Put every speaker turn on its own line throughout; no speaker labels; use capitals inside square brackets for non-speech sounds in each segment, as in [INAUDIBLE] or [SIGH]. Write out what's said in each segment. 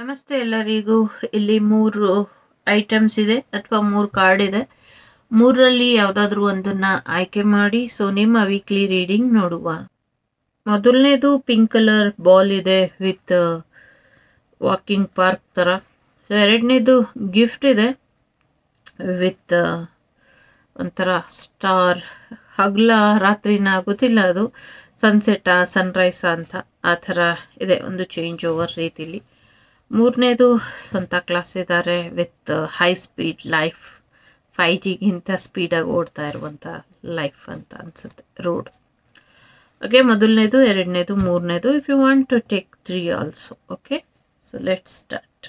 ನಮಸ್ತೆ ಎಲ್ಲರಿಗೂ ಇಲ್ಲಿ ಮೂರು ಐಟಮ್ಸ್ ಇದೆ ಅಥವಾ ಮೂರು ಕಾರ್ಡ್ ಇದೆ ಮೂರರಲ್ಲಿ ಯಾವುದಾದ್ರೂ ಒಂದನ್ನ ಆಯ್ಕೆ ಮಾಡಿ ಸೊ ನಿಮ್ಮ ವೀಕ್ಲಿ ರೀಡಿಂಗ್ ನೋಡುವ ಮೊದಲನೇದು ಪಿಂಕ್ ಕಲರ್ ಬಾಲ್ ಇದೆ ವಿತ್ ವಾಕಿಂಗ್ ಪಾರ್ಕ್ ಥರ ಸೊ ಎರಡನೇದು ಗಿಫ್ಟ್ ಇದೆ ವಿತ್ uh, ಒಂಥರ ಸ್ಟಾರ್ ಹಗಲ ರಾತ್ರಿನ ಗೊತ್ತಿಲ್ಲ ಅದು ಸನ್ಸೆಟ್ಟಾ ಸನ್ರೈಸಾ ಅಂತ ಆ ಥರ ಇದೆ ಒಂದು ಚೇಂಜ್ ಓವರ್ ರೀತಿಲಿ ಮೂರನೇದು ಸ್ವಂತ ಕ್ಲಾಸ್ ಇದ್ದಾರೆ ವಿತ್ ಹೈ ಸ್ಪೀಡ್ ಲೈಫ್ ಫೈ ಜಿಗಿಂತ ಸ್ಪೀಡಾಗಿ ಓಡ್ತಾ ಇರುವಂಥ ಲೈಫ್ ಅಂತ ಅನಿಸುತ್ತೆ ರೋಡ್ ಓಕೆ ಮೊದಲನೇದು ಎರಡನೇದು ಮೂರನೇದು if you want to take three also okay so let start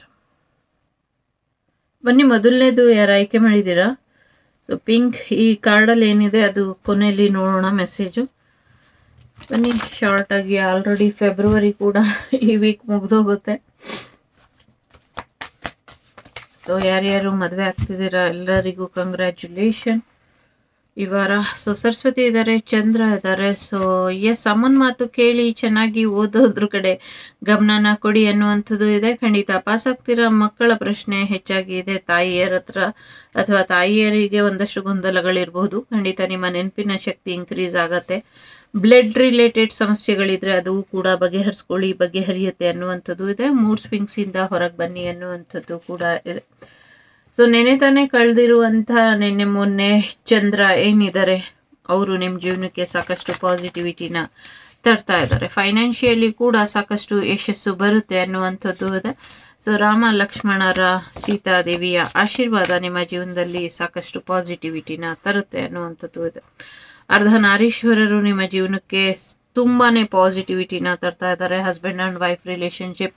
ಬನ್ನಿ ಮೊದಲನೇದು ಯಾರು ಆಯ್ಕೆ ಮಾಡಿದ್ದೀರಾ ಸೊ ಪಿಂಕ್ ಈ ಕಾರ್ಡಲ್ಲಿ ಏನಿದೆ ಅದು ಕೊನೆಯಲ್ಲಿ ನೋಡೋಣ ಮೆಸೇಜು ಬನ್ನಿ ಶಾರ್ಟಾಗಿ ಆಲ್ರೆಡಿ ಫೆಬ್ರವರಿ ಕೂಡ ಈ ವೀಕ್ ಮುಗ್ದೋಗುತ್ತೆ ಸೊ ಯಾರ್ಯಾರು ಮದುವೆ ಆಗ್ತಿದ್ದೀರ ಎಲ್ಲರಿಗೂ ಕಂಗ್ರ್ಯಾಚುಲೇಷನ್ ಈ ಸೊ ಸರಸ್ವತಿ ಇದ್ದಾರೆ ಚಂದ್ರ ಇದ್ದಾರೆ ಸೊ ಎಸ್ ಅಮ್ಮನ ಮಾತು ಕೇಳಿ ಚೆನ್ನಾಗಿ ಓದೋದ್ರ ಕಡೆ ಗಮನನ ಕೊಡಿ ಅನ್ನುವಂಥದ್ದು ಇದೆ ಖಂಡಿತ ಪಾಸ್ ಆಗ್ತಿರೋ ಮಕ್ಕಳ ಪ್ರಶ್ನೆ ಹೆಚ್ಚಾಗಿ ಇದೆ ತಾಯಿಯರ ಹತ್ರ ಅಥವಾ ತಾಯಿಯರಿಗೆ ಒಂದಷ್ಟು ಗೊಂದಲಗಳಿರ್ಬೋದು ಖಂಡಿತ ನಿಮ್ಮ ನೆನಪಿನ ಶಕ್ತಿ ಇನ್ಕ್ರೀಸ್ ಆಗತ್ತೆ ಬ್ಲಡ್ ರಿಲೇಟೆಡ್ ಸಮಸ್ಯೆಗಳಿದ್ರೆ ಅದು ಕೂಡ ಬಗೆಹರಿಸ್ಕೊಳ್ಳಿ ಬಗೆಹರಿಯುತ್ತೆ ಅನ್ನುವಂಥದ್ದು ಇದೆ ಮೂಡ್ ಸ್ವಿಂಗ್ಸಿಂದ ಹೊರಗೆ ಬನ್ನಿ ಅನ್ನುವಂಥದ್ದು ಕೂಡ ಇದೆ ಸೊ ನೆನೆ ತಾನೇ ಕಳೆದಿರುವಂಥ ನೆನ್ನೆ ಮೊನ್ನೆ ಚಂದ್ರ ಏನಿದ್ದಾರೆ ಅವರು ನಿಮ್ಮ ಜೀವನಕ್ಕೆ ಸಾಕಷ್ಟು ಪಾಸಿಟಿವಿಟಿನ ತರ್ತಾ ಇದ್ದಾರೆ ಫೈನಾನ್ಷಿಯಲಿ ಕೂಡ ಸಾಕಷ್ಟು ಯಶಸ್ಸು ಬರುತ್ತೆ ಅನ್ನುವಂಥದ್ದು ಇದೆ ಸೊ ರಾಮ ಲಕ್ಷ್ಮಣರ ಸೀತಾದೇವಿಯ ಆಶೀರ್ವಾದ ನಿಮ್ಮ ಜೀವನದಲ್ಲಿ ಸಾಕಷ್ಟು ಪಾಸಿಟಿವಿಟಿನ ತರುತ್ತೆ ಅನ್ನುವಂಥದ್ದು ಇದೆ ಅರ್ಧನಾರೀಶ್ವರರು ನಿಮ್ಮ ಜೀವನಕ್ಕೆ ತುಂಬಾ ಪಾಸಿಟಿವಿಟಿನ ತರ್ತಾ ಇದ್ದಾರೆ ಹಸ್ಬೆಂಡ್ ಆ್ಯಂಡ್ ವೈಫ್ ರಿಲೇಶನ್ಶಿಪ್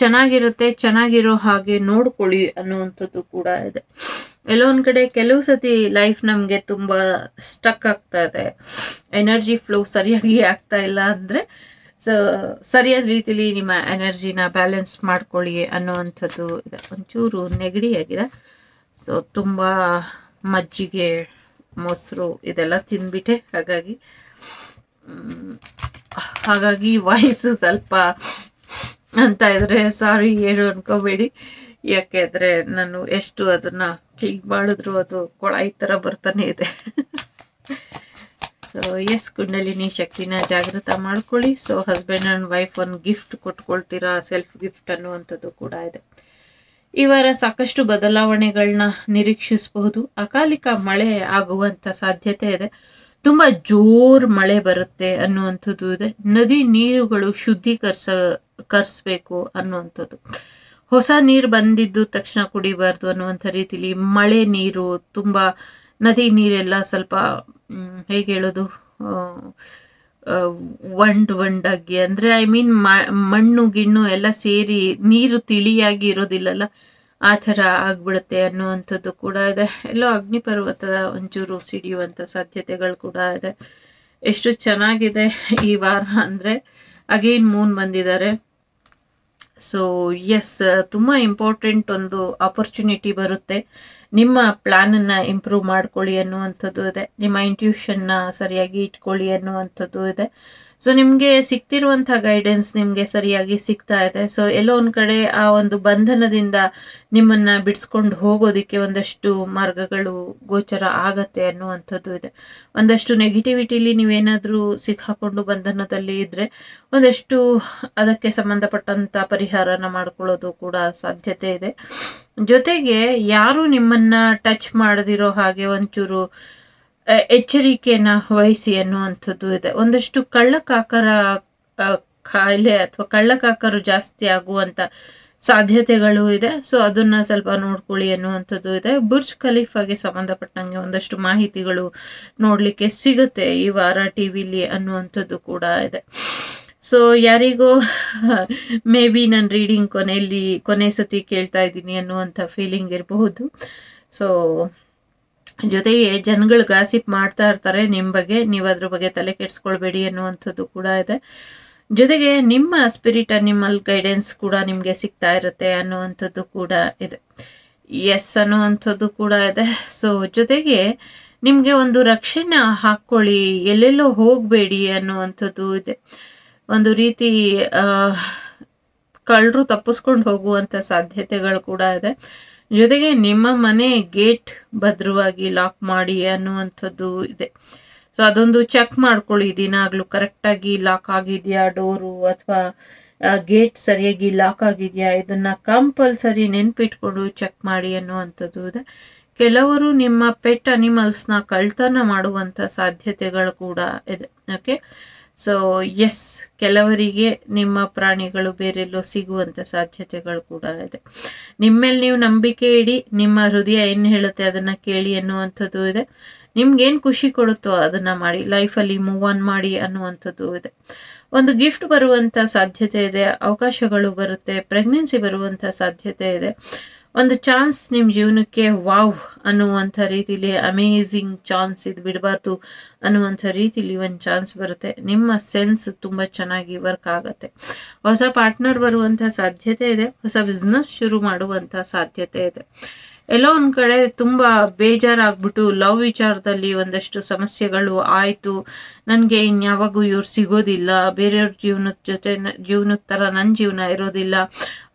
ಚೆನ್ನಾಗಿರುತ್ತೆ ಚೆನ್ನಾಗಿರೋ ಹಾಗೆ ನೋಡ್ಕೊಳ್ಳಿ ಅನ್ನುವಂಥದ್ದು ಕೂಡ ಇದೆ ಎಲ್ಲೊಂದು ಕಡೆ ಕೆಲವು ಸತಿ ಲೈಫ್ ನಮಗೆ ತುಂಬ ಸ್ಟಕ್ ಆಗ್ತಾ ಇದೆ ಎನರ್ಜಿ ಫ್ಲೋ ಸರಿಯಾಗಿ ಆಗ್ತಾ ಇಲ್ಲ ಅಂದರೆ ಸೊ ಸರಿಯಾದ ರೀತಿಲಿ ನಿಮ್ಮ ಎನರ್ಜಿನ ಬ್ಯಾಲೆನ್ಸ್ ಮಾಡ್ಕೊಳ್ಳಿ ಅನ್ನುವಂಥದ್ದು ಇದೆ ಒಂಚೂರು ನೆಗಡಿಯಾಗಿದೆ ಸೊ ತುಂಬ ಮಜ್ಜಿಗೆ ಮೊಸರು ಇದೆಲ್ಲ ತಿನ್ಬಿಟ್ಟೆ ಹಾಗಾಗಿ ಹಾಗಾಗಿ ವಾಯ್ಸು ಸ್ವಲ್ಪ ಅಂತ ಇದ್ರೆ ಸಾರಿ ಹೇಳು ಅನ್ಕೋಬೇಡಿ ಯಾಕೆಂದರೆ ನಾನು ಎಷ್ಟು ಅದನ್ನು ಕ್ಲೀನ್ ಮಾಡಿದ್ರು ಅದು ಕೊಳಾಯಿ ಥರ ಬರ್ತಾನೆ ಇದೆ ಸೊ ಎಸ್ ಕುಂಡಲಿನಿ ಶಕ್ತಿನ ಜಾಗೃತ ಮಾಡ್ಕೊಳ್ಳಿ ಸೊ ಹಸ್ಬೆಂಡ್ ಆ್ಯಂಡ್ ವೈಫ್ ಒಂದು ಗಿಫ್ಟ್ ಕೊಟ್ಕೊಳ್ತೀರಾ ಸೆಲ್ಫ್ ಗಿಫ್ಟ್ ಅನ್ನುವಂಥದ್ದು ಕೂಡ ಇದೆ ಇವರ ಸಾಕಷ್ಟು ಬದಲಾವಣೆಗಳನ್ನ ನಿರೀಕ್ಷಿಸಬಹುದು ಅಕಾಲಿಕ ಮಳೆ ಆಗುವಂತ ಸಾಧ್ಯತೆ ಇದೆ ತುಂಬಾ ಜೋರ್ ಮಳೆ ಬರುತ್ತೆ ಅನ್ನುವಂಥದ್ದು ಇದೆ ನದಿ ನೀರುಗಳು ಶುದ್ಧೀಕರಿಸ ಕರ್ಸ್ಬೇಕು ಅನ್ನುವಂಥದ್ದು ಹೊಸ ನೀರು ಬಂದಿದ್ದು ತಕ್ಷಣ ಕುಡಿಬಾರ್ದು ಅನ್ನುವಂಥ ರೀತಿಲಿ ಮಳೆ ನೀರು ತುಂಬಾ ನದಿ ನೀರೆಲ್ಲ ಸ್ವಲ್ಪ ಹೇಗೆ ಹೇಳೋದು ಒಂಡ್ ಒಂಡಾಗಿ ಅಂದರೆ ಐ ಮೀನ್ ಮಣ್ಣು ಗಿಣ್ಣು ಎಲ್ಲ ಸೇರಿ ನೀರು ತಿಳಿಯಾಗಿ ಇರೋದಿಲ್ಲಲ್ಲ ಆ ಥರ ಆಗ್ಬಿಡುತ್ತೆ ಅನ್ನುವಂಥದ್ದು ಕೂಡ ಇದೆ ಎಲ್ಲೋ ಅಗ್ನಿ ಪರ್ವತದ ಒಂಚೂರು ಸಿಡಿಯುವಂಥ ಸಾಧ್ಯತೆಗಳು ಕೂಡ ಇದೆ ಎಷ್ಟು ಚೆನ್ನಾಗಿದೆ ಈ ವಾರ ಅಂದರೆ ಅಗೇನ್ ಮೂನ್ ಬಂದಿದ್ದಾರೆ ಸೊ ಎಸ್ ತುಂಬ ಇಂಪಾರ್ಟೆಂಟ್ ಒಂದು ಆಪರ್ಚುನಿಟಿ ಬರುತ್ತೆ ನಿಮ್ಮ ಪ್ಲ್ಯಾನನ್ನು ಇಂಪ್ರೂವ್ ಮಾಡ್ಕೊಳ್ಳಿ ಅನ್ನುವಂಥದ್ದು ಇದೆ ನಿಮ್ಮ ಇಂಟ್ಯೂಷನ್ನ ಸರಿಯಾಗಿ ಇಟ್ಕೊಳ್ಳಿ ಅನ್ನುವಂಥದ್ದು ಇದೆ ಸೊ ನಿಮಗೆ ಸಿಗ್ತಿರುವಂಥ ಗೈಡೆನ್ಸ್ ನಿಮಗೆ ಸರಿಯಾಗಿ ಸಿಗ್ತಾ ಇದೆ ಸೊ ಎಲ್ಲೋ ಒಂದು ಕಡೆ ಆ ಒಂದು ಬಂಧನದಿಂದ ನಿಮ್ಮನ್ನು ಬಿಡಿಸ್ಕೊಂಡು ಹೋಗೋದಕ್ಕೆ ಒಂದಷ್ಟು ಮಾರ್ಗಗಳು ಗೋಚರ ಆಗತ್ತೆ ಅನ್ನುವಂಥದ್ದು ಇದೆ ಒಂದಷ್ಟು ನೆಗೆಟಿವಿಟಿಲಿ ನೀವೇನಾದರೂ ಸಿಕ್ಕಾಕೊಂಡು ಬಂಧನದಲ್ಲಿ ಇದ್ದರೆ ಒಂದಷ್ಟು ಅದಕ್ಕೆ ಸಂಬಂಧಪಟ್ಟಂಥ ಪರಿಹಾರನ ಮಾಡ್ಕೊಳ್ಳೋದು ಕೂಡ ಸಾಧ್ಯತೆ ಇದೆ ಜೊತೆಗೆ ಯಾರು ನಿಮ್ಮನ್ನು ಟಚ್ ಮಾಡದಿರೋ ಹಾಗೆ ಒಂಚೂರು ಎಚ್ಚರಿಕೆಯನ್ನು ವಹಿಸಿ ಅನ್ನುವಂಥದ್ದು ಇದೆ ಒಂದಷ್ಟು ಕಳ್ಳಕಾಕರ ಕಾಯಿಲೆ ಅಥವಾ ಕಳ್ಳಕಾಕರು ಜಾಸ್ತಿ ಆಗುವಂಥ ಸಾಧ್ಯತೆಗಳು ಇದೆ ಸೊ ಅದನ್ನು ಸ್ವಲ್ಪ ನೋಡ್ಕೊಳ್ಳಿ ಅನ್ನುವಂಥದ್ದು ಇದೆ ಬುರ್ಜ್ ಖಲೀಫಾಗೆ ಸಂಬಂಧಪಟ್ಟಂಗೆ ಒಂದಷ್ಟು ಮಾಹಿತಿಗಳು ನೋಡಲಿಕ್ಕೆ ಸಿಗುತ್ತೆ ಈ ವಾರ ಟಿ ವಿಲಿ ಅನ್ನುವಂಥದ್ದು ಕೂಡ ಇದೆ ಸೊ ಯಾರಿಗೋ ಮೇ ಬಿ ನನ್ನ ರೀಡಿಂಗ್ ಕೊನೆಯಲ್ಲಿ ಕೊನೆ ಸತಿ ಕೇಳ್ತಾ ಇದ್ದೀನಿ ಅನ್ನುವಂಥ ಫೀಲಿಂಗ್ ಇರಬಹುದು ಸೊ ಜೊತೆಗೆ ಜನಗಳು ಗಾಸಿಪ್ ಮಾಡ್ತಾ ಇರ್ತಾರೆ ನಿಮ್ಮ ಬಗ್ಗೆ ನೀವು ಅದ್ರ ಬಗ್ಗೆ ತಲೆ ಕೆಡಿಸ್ಕೊಳ್ಬೇಡಿ ಅನ್ನುವಂಥದ್ದು ಕೂಡ ಇದೆ ಜೊತೆಗೆ ನಿಮ್ಮ ಸ್ಪಿರಿಟ್ ಅನಿಮಲ್ ಗೈಡೆನ್ಸ್ ಕೂಡ ನಿಮಗೆ ಸಿಗ್ತಾ ಇರುತ್ತೆ ಅನ್ನುವಂಥದ್ದು ಕೂಡ ಇದೆ ಎಸ್ ಅನ್ನುವಂಥದ್ದು ಕೂಡ ಇದೆ ಸೊ ಜೊತೆಗೆ ನಿಮಗೆ ಒಂದು ರಕ್ಷಣೆ ಹಾಕ್ಕೊಳ್ಳಿ ಎಲ್ಲೆಲ್ಲೋ ಹೋಗಬೇಡಿ ಅನ್ನುವಂಥದ್ದು ಇದೆ ಒಂದು ರೀತಿ ಕಳ್ಳರು ತಪ್ಪಿಸ್ಕೊಂಡು ಹೋಗುವಂಥ ಸಾಧ್ಯತೆಗಳು ಕೂಡ ಇದೆ ಜೊತೆಗೆ ನಿಮ್ಮ ಮನೆ ಗೇಟ್ ಭದ್ರವಾಗಿ ಲಾಕ್ ಮಾಡಿ ಅನ್ನುವಂಥದ್ದು ಇದೆ ಸೊ ಅದೊಂದು ಚೆಕ್ ಮಾಡ್ಕೊಳ್ಳಿ ದಿನಾಗಲೂ ಕರೆಕ್ಟಾಗಿ ಲಾಕ್ ಆಗಿದೆಯಾ ಡೋರು ಅಥವಾ ಗೇಟ್ ಸರಿಯಾಗಿ ಲಾಕ್ ಆಗಿದೆಯಾ ಇದನ್ನು ಕಂಪಲ್ಸರಿ ನೆನ್ಪಿಟ್ಕೊಂಡು ಚೆಕ್ ಮಾಡಿ ಅನ್ನುವಂಥದ್ದು ಇದೆ ಕೆಲವರು ನಿಮ್ಮ ಪೆಟ್ ಅನಿಮಲ್ಸ್ನ ಕಳ್ತನ ಮಾಡುವಂಥ ಸಾಧ್ಯತೆಗಳು ಕೂಡ ಇದೆ ಓಕೆ ಸೊ ಎಸ್ ಕೆಲವರಿಗೆ ನಿಮ್ಮ ಪ್ರಾಣಿಗಳು ಬೇರೆಲ್ಲೋ ಸಿಗುವಂಥ ಸಾಧ್ಯತೆಗಳು ಕೂಡ ಇದೆ ನಿಮ್ಮೇಲೆ ನೀವು ನಂಬಿಕೆ ಇಡಿ ನಿಮ್ಮ ಹೃದಯ ಏನು ಹೇಳುತ್ತೆ ಅದನ್ನು ಕೇಳಿ ಅನ್ನುವಂಥದ್ದು ಇದೆ ನಿಮ್ಗೇನು ಖುಷಿ ಕೊಡುತ್ತೋ ಅದನ್ನು ಮಾಡಿ ಲೈಫಲ್ಲಿ ಮೂವ್ ಆನ್ ಮಾಡಿ ಅನ್ನುವಂಥದ್ದು ಇದೆ ಒಂದು ಗಿಫ್ಟ್ ಬರುವಂಥ ಸಾಧ್ಯತೆ ಇದೆ ಅವಕಾಶಗಳು ಬರುತ್ತೆ ಪ್ರೆಗ್ನೆನ್ಸಿ ಬರುವಂಥ ಸಾಧ್ಯತೆ ಇದೆ ಒಂದು ಚಾನ್ಸ್ ನಿಮ್ಮ ಜೀವನಕ್ಕೆ ವಾವ್ ಅನ್ನುವಂಥ ರೀತಿಲಿ ಅಮೇಝಿಂಗ್ ಚಾನ್ಸ್ ಇದು ಬಿಡಬಾರ್ದು ಅನ್ನುವಂಥ ರೀತಿಲಿ ಒಂದು ಚಾನ್ಸ್ ಬರುತ್ತೆ ನಿಮ್ಮ ಸೆನ್ಸ್ ತುಂಬ ಚೆನ್ನಾಗಿ ವರ್ಕ್ ಆಗುತ್ತೆ ಹೊಸ ಪಾರ್ಟ್ನರ್ ಬರುವಂಥ ಸಾಧ್ಯತೆ ಇದೆ ಹೊಸ ಬಿಸ್ನೆಸ್ ಶುರು ಮಾಡುವಂಥ ಸಾಧ್ಯತೆ ಇದೆ ಎಲ್ಲೋ ಒಂದು ಕಡೆ ತುಂಬ ಬೇಜಾರಾಗ್ಬಿಟ್ಟು ಲವ್ ವಿಚಾರದಲ್ಲಿ ಒಂದಷ್ಟು ಸಮಸ್ಯೆಗಳು ಆಯಿತು ನನಗೆ ಇನ್ಯಾವಾಗೂ ಇವ್ರು ಸಿಗೋದಿಲ್ಲ ಬೇರೆಯವ್ರ ಜೀವನದ ಜೊತೆ ಜೀವನದ ಥರ ನನ್ನ ಜೀವನ ಇರೋದಿಲ್ಲ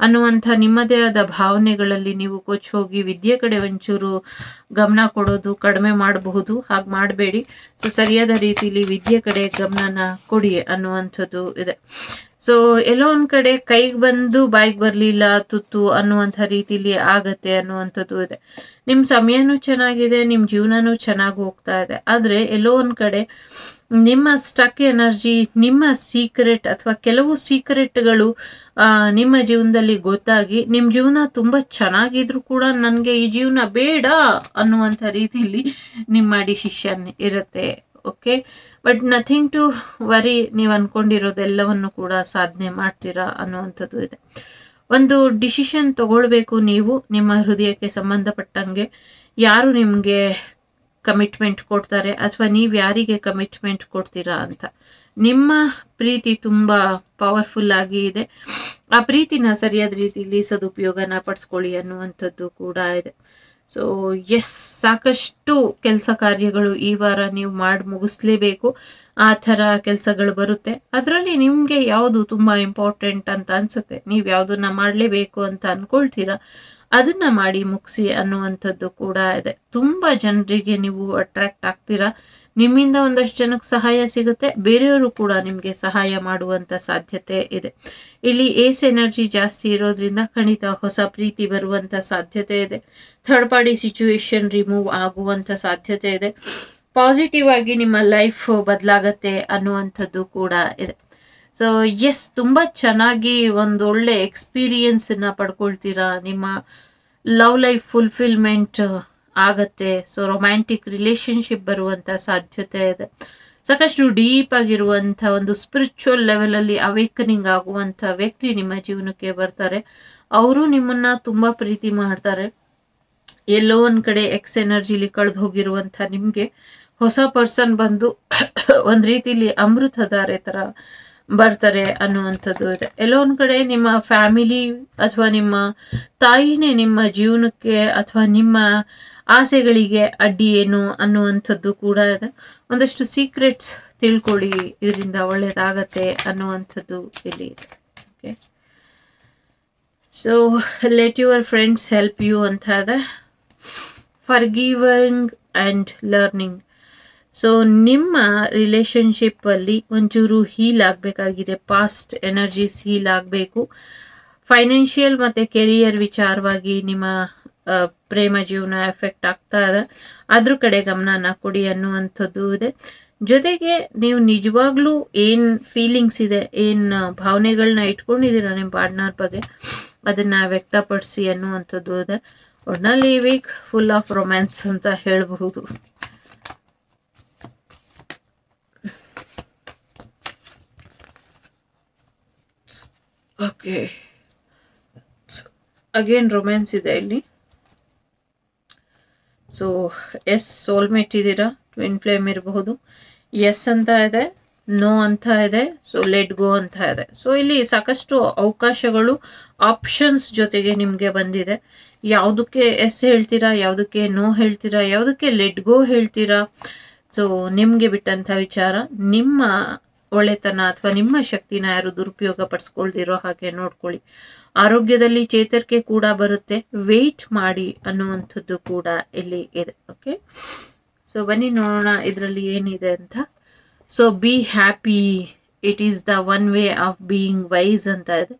ಅನ್ನುವಂಥ ನಿಮ್ಮದೇ ಆದ ಭಾವನೆಗಳಲ್ಲಿ ನೀವು ಕೊಚ್ಚಿ ಹೋಗಿ ವಿದ್ಯೆ ಕಡೆ ಒಂಚೂರು ಗಮನ ಕೊಡೋದು ಕಡಿಮೆ ಮಾಡಬಹುದು ಹಾಗೆ ಮಾಡಬೇಡಿ ಸೊ ಸರಿಯಾದ ರೀತಿಯಲ್ಲಿ ವಿದ್ಯೆ ಕಡೆ ಗಮನನ ಕೊಡಿ ಅನ್ನುವಂಥದ್ದು ಇದೆ ಸೊ ಎಲ್ಲೋ ಒಂದ್ ಕಡೆ ಕೈಗೆ ಬಂದು ಬಾಯಿಗೆ ಬರಲಿಲ್ಲ ತುತ್ತು ಅನ್ನುವಂಥ ರೀತಿಲಿ ಆಗತ್ತೆ ಅನ್ನುವಂಥದ್ದು ಇದೆ ನಿಮ್ಮ ಸಮಯನೂ ಚೆನ್ನಾಗಿದೆ ನಿಮ್ಮ ಜೀವನನೂ ಚೆನ್ನಾಗಿ ಹೋಗ್ತಾ ಇದೆ ಆದರೆ ಎಲ್ಲೋ ಒಂದು ಕಡೆ ನಿಮ್ಮ ಸ್ಟಕ್ ಎನರ್ಜಿ ನಿಮ್ಮ ಸೀಕ್ರೆಟ್ ಅಥವಾ ಕೆಲವು ಸೀಕ್ರೆಟ್ಗಳು ನಿಮ್ಮ ಜೀವನದಲ್ಲಿ ಗೊತ್ತಾಗಿ ನಿಮ್ಮ ಜೀವನ ತುಂಬ ಚೆನ್ನಾಗಿದ್ರು ಕೂಡ ನನಗೆ ಈ ಜೀವನ ಬೇಡ ಅನ್ನುವಂಥ ರೀತಿಯಲ್ಲಿ ನಿಮ್ಮ ಡಿಸಿಷನ್ ಇರುತ್ತೆ okay but nothing to worry ನೀವು ಅಂದ್ಕೊಂಡಿರೋದೆಲ್ಲವನ್ನು ಕೂಡ ಸಾಧನೆ ಮಾಡ್ತೀರಾ ಅನ್ನುವಂಥದ್ದು ಇದೆ ಒಂದು ಡಿಸಿಷನ್ ತಗೊಳ್ಬೇಕು ನೀವು ನಿಮ್ಮ ಹೃದಯಕ್ಕೆ ಸಂಬಂಧಪಟ್ಟಂಗೆ ಯಾರು ನಿಮಗೆ ಕಮಿಟ್ಮೆಂಟ್ ಕೊಡ್ತಾರೆ ಅಥವಾ ನೀವು ಯಾರಿಗೆ ಕಮಿಟ್ಮೆಂಟ್ ಕೊಡ್ತೀರಾ ಅಂತ ನಿಮ್ಮ ಪ್ರೀತಿ ತುಂಬ ಪವರ್ಫುಲ್ ಆಗಿ ಇದೆ ಆ ಪ್ರೀತಿನ ಸರಿಯಾದ ರೀತಿಯಲ್ಲಿ ಸದುಪಯೋಗನ ಪಡಿಸ್ಕೊಳ್ಳಿ ಅನ್ನುವಂಥದ್ದು ಕೂಡ ಇದೆ ಸೊ ಎಸ್ ಸಾಕಷ್ಟು ಕೆಲಸ ಕಾರ್ಯಗಳು ಈ ವಾರ ನೀವು ಮಾಡಿ ಮುಗಿಸ್ಲೇಬೇಕು ಆ ಥರ ಕೆಲಸಗಳು ಬರುತ್ತೆ ಅದರಲ್ಲಿ ನಿಮಗೆ ಯಾವುದು ತುಂಬ ಇಂಪಾರ್ಟೆಂಟ್ ಅಂತ ಅನಿಸುತ್ತೆ ನೀವು ಯಾವುದನ್ನ ಮಾಡಲೇಬೇಕು ಅಂತ ಅಂದ್ಕೊಳ್ತೀರಾ ಅದನ್ನು ಮಾಡಿ ಮುಗಿಸಿ ಅನ್ನುವಂಥದ್ದು ಕೂಡ ಇದೆ ತುಂಬ ಜನರಿಗೆ ನೀವು ಅಟ್ರ್ಯಾಕ್ಟ್ ಆಗ್ತೀರಾ ನಿಮ್ಮಿಂದ ಒಂದಷ್ಟು ಜನಕ್ಕೆ ಸಹಾಯ ಸಿಗುತ್ತೆ ಬೇರೆಯವರು ಕೂಡ ನಿಮಗೆ ಸಹಾಯ ಮಾಡುವಂಥ ಸಾಧ್ಯತೆ ಇದೆ ಇಲ್ಲಿ ಏಸ್ ಎನರ್ಜಿ ಜಾಸ್ತಿ ಇರೋದ್ರಿಂದ ಖಂಡಿತ ಹೊಸ ಪ್ರೀತಿ ಬರುವಂಥ ಸಾಧ್ಯತೆ ಇದೆ ಥರ್ಡ್ ಪಾರ್ಟಿ ಸಿಚುವೇಶನ್ ರಿಮೂವ್ ಆಗುವಂಥ ಸಾಧ್ಯತೆ ಇದೆ ಪಾಸಿಟಿವ್ ಆಗಿ ನಿಮ್ಮ ಲೈಫ್ ಬದಲಾಗತ್ತೆ ಅನ್ನುವಂಥದ್ದು ಕೂಡ ಇದೆ ಸೊ ಎಸ್ ತುಂಬ ಚೆನ್ನಾಗಿ ಒಂದೊಳ್ಳೆ ಎಕ್ಸ್ಪೀರಿಯನ್ಸನ್ನು ಪಡ್ಕೊಳ್ತೀರಾ ನಿಮ್ಮ ಲವ್ ಲೈಫ್ ಫುಲ್ಫಿಲ್ಮೆಂಟ್ ಆಗತ್ತೆ ಸೊ ರೊಮ್ಯಾಂಟಿಕ್ ರಿಲೇಶನ್ಶಿಪ್ ಬರುವಂತ ಸಾಧ್ಯತೆ ಇದೆ ಸಾಕಷ್ಟು ಡೀಪ್ ಆಗಿರುವಂತ ಒಂದು ಸ್ಪಿರಿಚುವಲ್ ಲೆವೆಲ್ ಅಲ್ಲಿ ಅವೇಕನಿಂಗ್ ಆಗುವಂತ ವ್ಯಕ್ತಿ ನಿಮ್ಮ ಜೀವನಕ್ಕೆ ಬರ್ತಾರೆ ಅವರು ನಿಮ್ಮನ್ನ ತುಂಬಾ ಪ್ರೀತಿ ಮಾಡ್ತಾರೆ ಎಲ್ಲೋ ಒಂದ್ ಕಡೆ ಎಕ್ಸ್ ಎನರ್ಜಿಲಿ ಕಳೆದು ಹೋಗಿರುವಂತ ನಿಮ್ಗೆ ಹೊಸ ಪರ್ಸನ್ ಬಂದು [COUGHS] ಒಂದ್ ರೀತಿಲಿ ಅಮೃತಧಾರೆ ತರ ಬರ್ತಾರೆ ಅನ್ನುವಂಥದ್ದು ಇದೆ ಎಲ್ಲೋ ಒಂದ್ ಕಡೆ ನಿಮ್ಮ ಫ್ಯಾಮಿಲಿ ಅಥವಾ ನಿಮ್ಮ ತಾಯಿನೇ ನಿಮ್ಮ ಜೀವನಕ್ಕೆ ಅಥವಾ ನಿಮ್ಮ ಆಸೆಗಳಿಗೆ ಅಡ್ಡಿ ಏನು ಅನ್ನುವಂಥದ್ದು ಕೂಡ ಒಂದಷ್ಟು ಸೀಕ್ರೆಟ್ಸ್ ತಿಳ್ಕೊಳ್ಳಿ ಇದರಿಂದ ಒಳ್ಳೆಯದಾಗತ್ತೆ ಅನ್ನುವಂಥದ್ದು ಇಲ್ಲಿ ಇದೆ okay so let your friends help you ಅಂತ ಇದೆ forgiving and learning so ನಿಮ್ಮ ರಿಲೇಷನ್ಶಿಪ್ಪಲ್ಲಿ ಒಂಚೂರು ಹೀಲ್ ಆಗಬೇಕಾಗಿದೆ ಪಾಸ್ಟ್ ಎನರ್ಜೀಸ್ ಹೀಲ್ ಆಗಬೇಕು ಫೈನಾನ್ಷಿಯಲ್ ಮತ್ತು ಕೆರಿಯರ್ ವಿಚಾರವಾಗಿ ನಿಮ್ಮ ಪ್ರೇಮ ಜೀವನ ಎಫೆಕ್ಟ್ ಆಗ್ತಾ ಇದೆ ಅದ್ರ ಕಡೆ ಗಮನನ ಕೊಡಿ ಅನ್ನುವಂಥದ್ದು ಇದೆ ಜೊತೆಗೆ ನೀವು ನಿಜವಾಗ್ಲೂ ಏನ್ ಫೀಲಿಂಗ್ಸ್ ಇದೆ ಏನ್ ಭಾವನೆಗಳನ್ನ ಇಟ್ಕೊಂಡಿದ್ದೀರಾ ನಿಮ್ಮ ಪಾರ್ಟ್ನರ್ ಬಗ್ಗೆ ಅದನ್ನ ವ್ಯಕ್ತಪಡಿಸಿ ಅನ್ನುವಂಥದ್ದು ಇದೆ ಒಟ್ನಲ್ಲಿ ವೀಕ್ ಫುಲ್ ಆಫ್ ರೊಮ್ಯಾನ್ಸ್ ಅಂತ ಹೇಳಬಹುದು ಓಕೆ ಅಗೇನ್ ರೊಮ್ಯಾನ್ಸ್ ಇದೆ ಇಲ್ಲಿ ಸೊ ಎಸ್ ಸೋಲ್ಮೇಟ್ ಇದ್ದೀರಾ ಟ್ವಿನ್ ಫ್ಲೇಮ್ ಇರಬಹುದು ಎಸ್ ಅಂತ ಇದೆ ನೋ ಅಂತ ಇದೆ ಸೊ ಲೆಟ್ ಗೋ ಅಂತ ಇದೆ ಸೊ ಇಲ್ಲಿ ಸಾಕಷ್ಟು ಅವಕಾಶಗಳು ಆಪ್ಷನ್ಸ್ ಜೊತೆಗೆ ನಿಮಗೆ ಬಂದಿದೆ ಯಾವುದಕ್ಕೆ ಎಸ್ ಹೇಳ್ತೀರಾ ಯಾವುದಕ್ಕೆ ನೋ ಹೇಳ್ತೀರಾ ಯಾವುದಕ್ಕೆ ಲೆಟ್ ಗೋ ಹೇಳ್ತೀರಾ ಸೊ ನಿಮಗೆ ಬಿಟ್ಟಂಥ ವಿಚಾರ ನಿಮ್ಮ ಒಳ್ಳೆತನ ಅಥವಾ ನಿಮ್ಮ ಶಕ್ತಿನ ಯಾರು ದುರುಪಯೋಗ ಪಡಿಸ್ಕೊಳ್ದಿರೋ ಹಾಗೆ ನೋಡ್ಕೊಳ್ಳಿ ಆರೋಗ್ಯದಲ್ಲಿ ಚೇತರಿಕೆ ಕೂಡ ಬರುತ್ತೆ ವೆಯ್ಟ್ ಮಾಡಿ ಅನ್ನುವಂಥದ್ದು ಕೂಡ ಇಲ್ಲಿ ಇದೆ ಓಕೆ ಸೊ ಬನ್ನಿ ನೋಡೋಣ ಇದರಲ್ಲಿ ಏನಿದೆ ಅಂತ so be happy it is the one way of being wise ಅಂತ ಇದೆ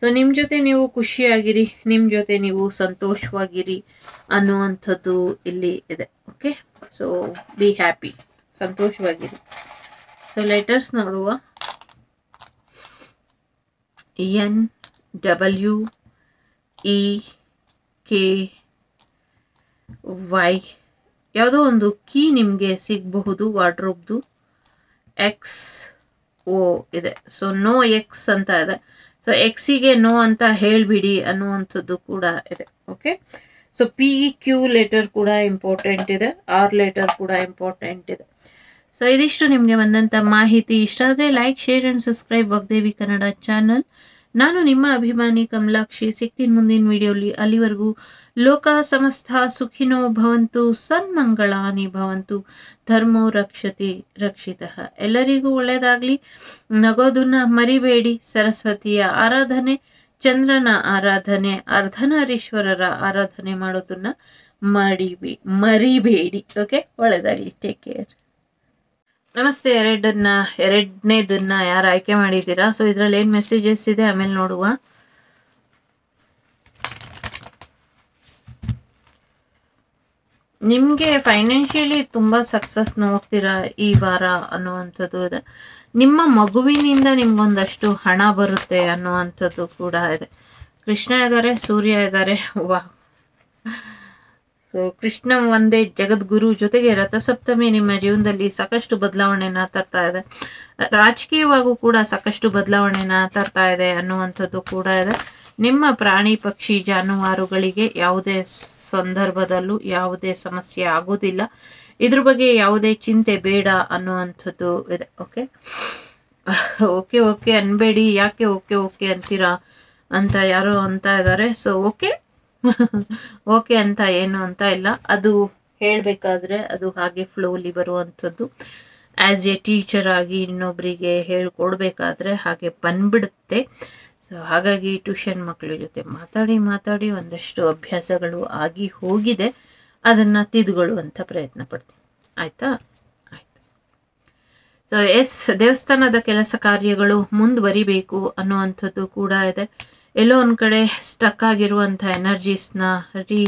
ಸೊ ನಿಮ್ಮ ಜೊತೆ ನೀವು ಖುಷಿಯಾಗಿರಿ ನಿಮ್ಮ ಜೊತೆ ನೀವು ಸಂತೋಷವಾಗಿರಿ ಅನ್ನುವಂಥದ್ದು ಇಲ್ಲಿ ಇದೆ ಓಕೆ ಸೊ ಬಿ ಹ್ಯಾಪಿ ಸಂತೋಷವಾಗಿರಿ ಸೊ ಲೆಟರ್ಸ್ ನೋಡುವ N W E K Y ಯಾವುದೋ ಒಂದು ಕೀ ನಿಮಗೆ ಸಿಗಬಹುದು ವಾರ್ಡ್ರೋಬ್ದು ಎಕ್ಸ್ ಓ ಇದೆ ಸೊ ನೋ ಎಕ್ಸ್ ಅಂತ ಇದೆ ಸೊ ಎಕ್ಸಿಗೆ ನೋ ಅಂತ ಹೇಳಿಬಿಡಿ ಅನ್ನುವಂಥದ್ದು ಕೂಡ ಇದೆ okay so P E Q letter ಕೂಡ ಇಂಪಾರ್ಟೆಂಟ್ ಇದೆ ಆರ್ ಲೆಟರ್ ಕೂಡ ಇಂಪಾರ್ಟೆಂಟ್ ಇದೆ ಸೊ ಇದಿಷ್ಟು ನಿಮಗೆ ಬಂದಂಥ ಮಾಹಿತಿ ಇಷ್ಟ ಆದರೆ like share and subscribe Vagdevi Kannada channel ನಾನು ನಿಮ್ಮ ಅಭಿಮಾನಿ ಕಮಲಾಕ್ಷಿ ಸಿಗ್ತೀನಿ ಮುಂದಿನ ವಿಡಿಯೋಲಿ ಅಲ್ಲಿವರೆಗೂ ಲೋಕ ಸಮಸ್ತ ಸುಖಿನೋ ಭವಂತು ಸನ್ಮಂಗಳಾನಿ ಭವಂತು ಧರ್ಮೋ ರಕ್ಷತಿ ರಕ್ಷಿತ ಎಲ್ಲರಿಗೂ ಒಳ್ಳೆಯದಾಗಲಿ ನಗೋದನ್ನ ಮರಿಬೇಡಿ ಸರಸ್ವತಿಯ ಆರಾಧನೆ ಚಂದ್ರನ ಆರಾಧನೆ ಅರ್ಧನಾರೀಶ್ವರರ ಆರಾಧನೆ ಮಾಡೋದನ್ನ ಮಾಡಿಬಿ ಮರಿಬೇಡಿ ಓಕೆ ಒಳ್ಳೆಯದಾಗಲಿ ಟೇಕ್ ಕೇರ್ ನಮಸ್ತೆ ಎರಡನ್ನ ಎರಡನೇದನ್ನ ಯಾರು ಆಯ್ಕೆ ಮಾಡಿದ್ದೀರಾ ಸೊ ಇದ್ರಲ್ಲಿ ಏನು ಮೆಸೇಜಸ್ ಇದೆ ಆಮೇಲೆ ನೋಡುವ ನಿಮಗೆ ಫೈನಾನ್ಷಿಯಲಿ ತುಂಬಾ ಸಕ್ಸಸ್ ನೋಡ್ತೀರಾ ಈ ವಾರ ಅನ್ನುವಂಥದ್ದು ಇದೆ ನಿಮ್ಮ ಮಗುವಿನಿಂದ ನಿಮ್ಗೊಂದಷ್ಟು ಹಣ ಬರುತ್ತೆ ಅನ್ನುವಂಥದ್ದು ಕೂಡ ಇದೆ ಕೃಷ್ಣ ಇದ್ದಾರೆ ಸೂರ್ಯ ಇದ್ದಾರೆ ವಾ ಸೊ ಕೃಷ್ಣ ಒಂದೇ ಜಗದ್ಗುರು ಜೊತೆಗೆ ರಥಸಪ್ತಮಿ ನಿಮ್ಮ ಜೀವನದಲ್ಲಿ ಸಾಕಷ್ಟು ಬದಲಾವಣೆನ ತರ್ತಾ ಇದೆ ರಾಜಕೀಯವಾಗೂ ಕೂಡ ಸಾಕಷ್ಟು ಬದಲಾವಣೆನ ತರ್ತಾ ಇದೆ ಅನ್ನುವಂಥದ್ದು ಕೂಡ ಇದೆ ನಿಮ್ಮ ಪ್ರಾಣಿ ಪಕ್ಷಿ ಜಾನುವಾರುಗಳಿಗೆ ಯಾವುದೇ ಸಂದರ್ಭದಲ್ಲೂ ಯಾವುದೇ ಸಮಸ್ಯೆ ಆಗೋದಿಲ್ಲ ಇದ್ರ ಬಗ್ಗೆ ಯಾವುದೇ ಚಿಂತೆ ಬೇಡ ಅನ್ನುವಂಥದ್ದು ಇದೆ ಓಕೆ ಓಕೆ ಓಕೆ ಅನ್ಬೇಡಿ ಯಾಕೆ ಓಕೆ ಓಕೆ ಅಂತೀರಾ ಅಂತ ಯಾರೋ ಅಂತ ಇದ್ದಾರೆ ಸೊ ಓಕೆ ಓಕೆ ಅಂತ ಏನು ಅಂತ ಇಲ್ಲ ಅದು ಹೇಳಬೇಕಾದ್ರೆ ಅದು ಹಾಗೆ ಫ್ಲೋಲಿ ಬರುವಂಥದ್ದು ಆ್ಯಸ್ ಎ ಟೀಚರ್ ಆಗಿ ಇನ್ನೊಬ್ಬರಿಗೆ ಹೇಳ್ಕೊಡ್ಬೇಕಾದ್ರೆ ಹಾಗೆ ಬಂದ್ಬಿಡುತ್ತೆ ಸೊ ಹಾಗಾಗಿ ಟ್ಯೂಷನ್ ಮಕ್ಕಳ ಜೊತೆ ಮಾತಾಡಿ ಮಾತಾಡಿ ಒಂದಷ್ಟು ಅಭ್ಯಾಸಗಳು ಆಗಿ ಹೋಗಿದೆ ಅದನ್ನು ತಿದ್ಕೊಳ್ಳುವಂಥ ಪ್ರಯತ್ನ ಪಡ್ತೀನಿ ಆಯಿತಾ ಆಯಿತು ಸೊ ಎಸ್ ದೇವಸ್ಥಾನದ ಕೆಲಸ ಕಾರ್ಯಗಳು ಮುಂದುವರಿಬೇಕು ಅನ್ನುವಂಥದ್ದು ಕೂಡ ಇದೆ ಎಲ್ಲೋ ಒಂದು ಕಡೆ ಸ್ಟಕ್ ಆಗಿರುವಂಥ ಎನರ್ಜೀಸ್ನ ರೀ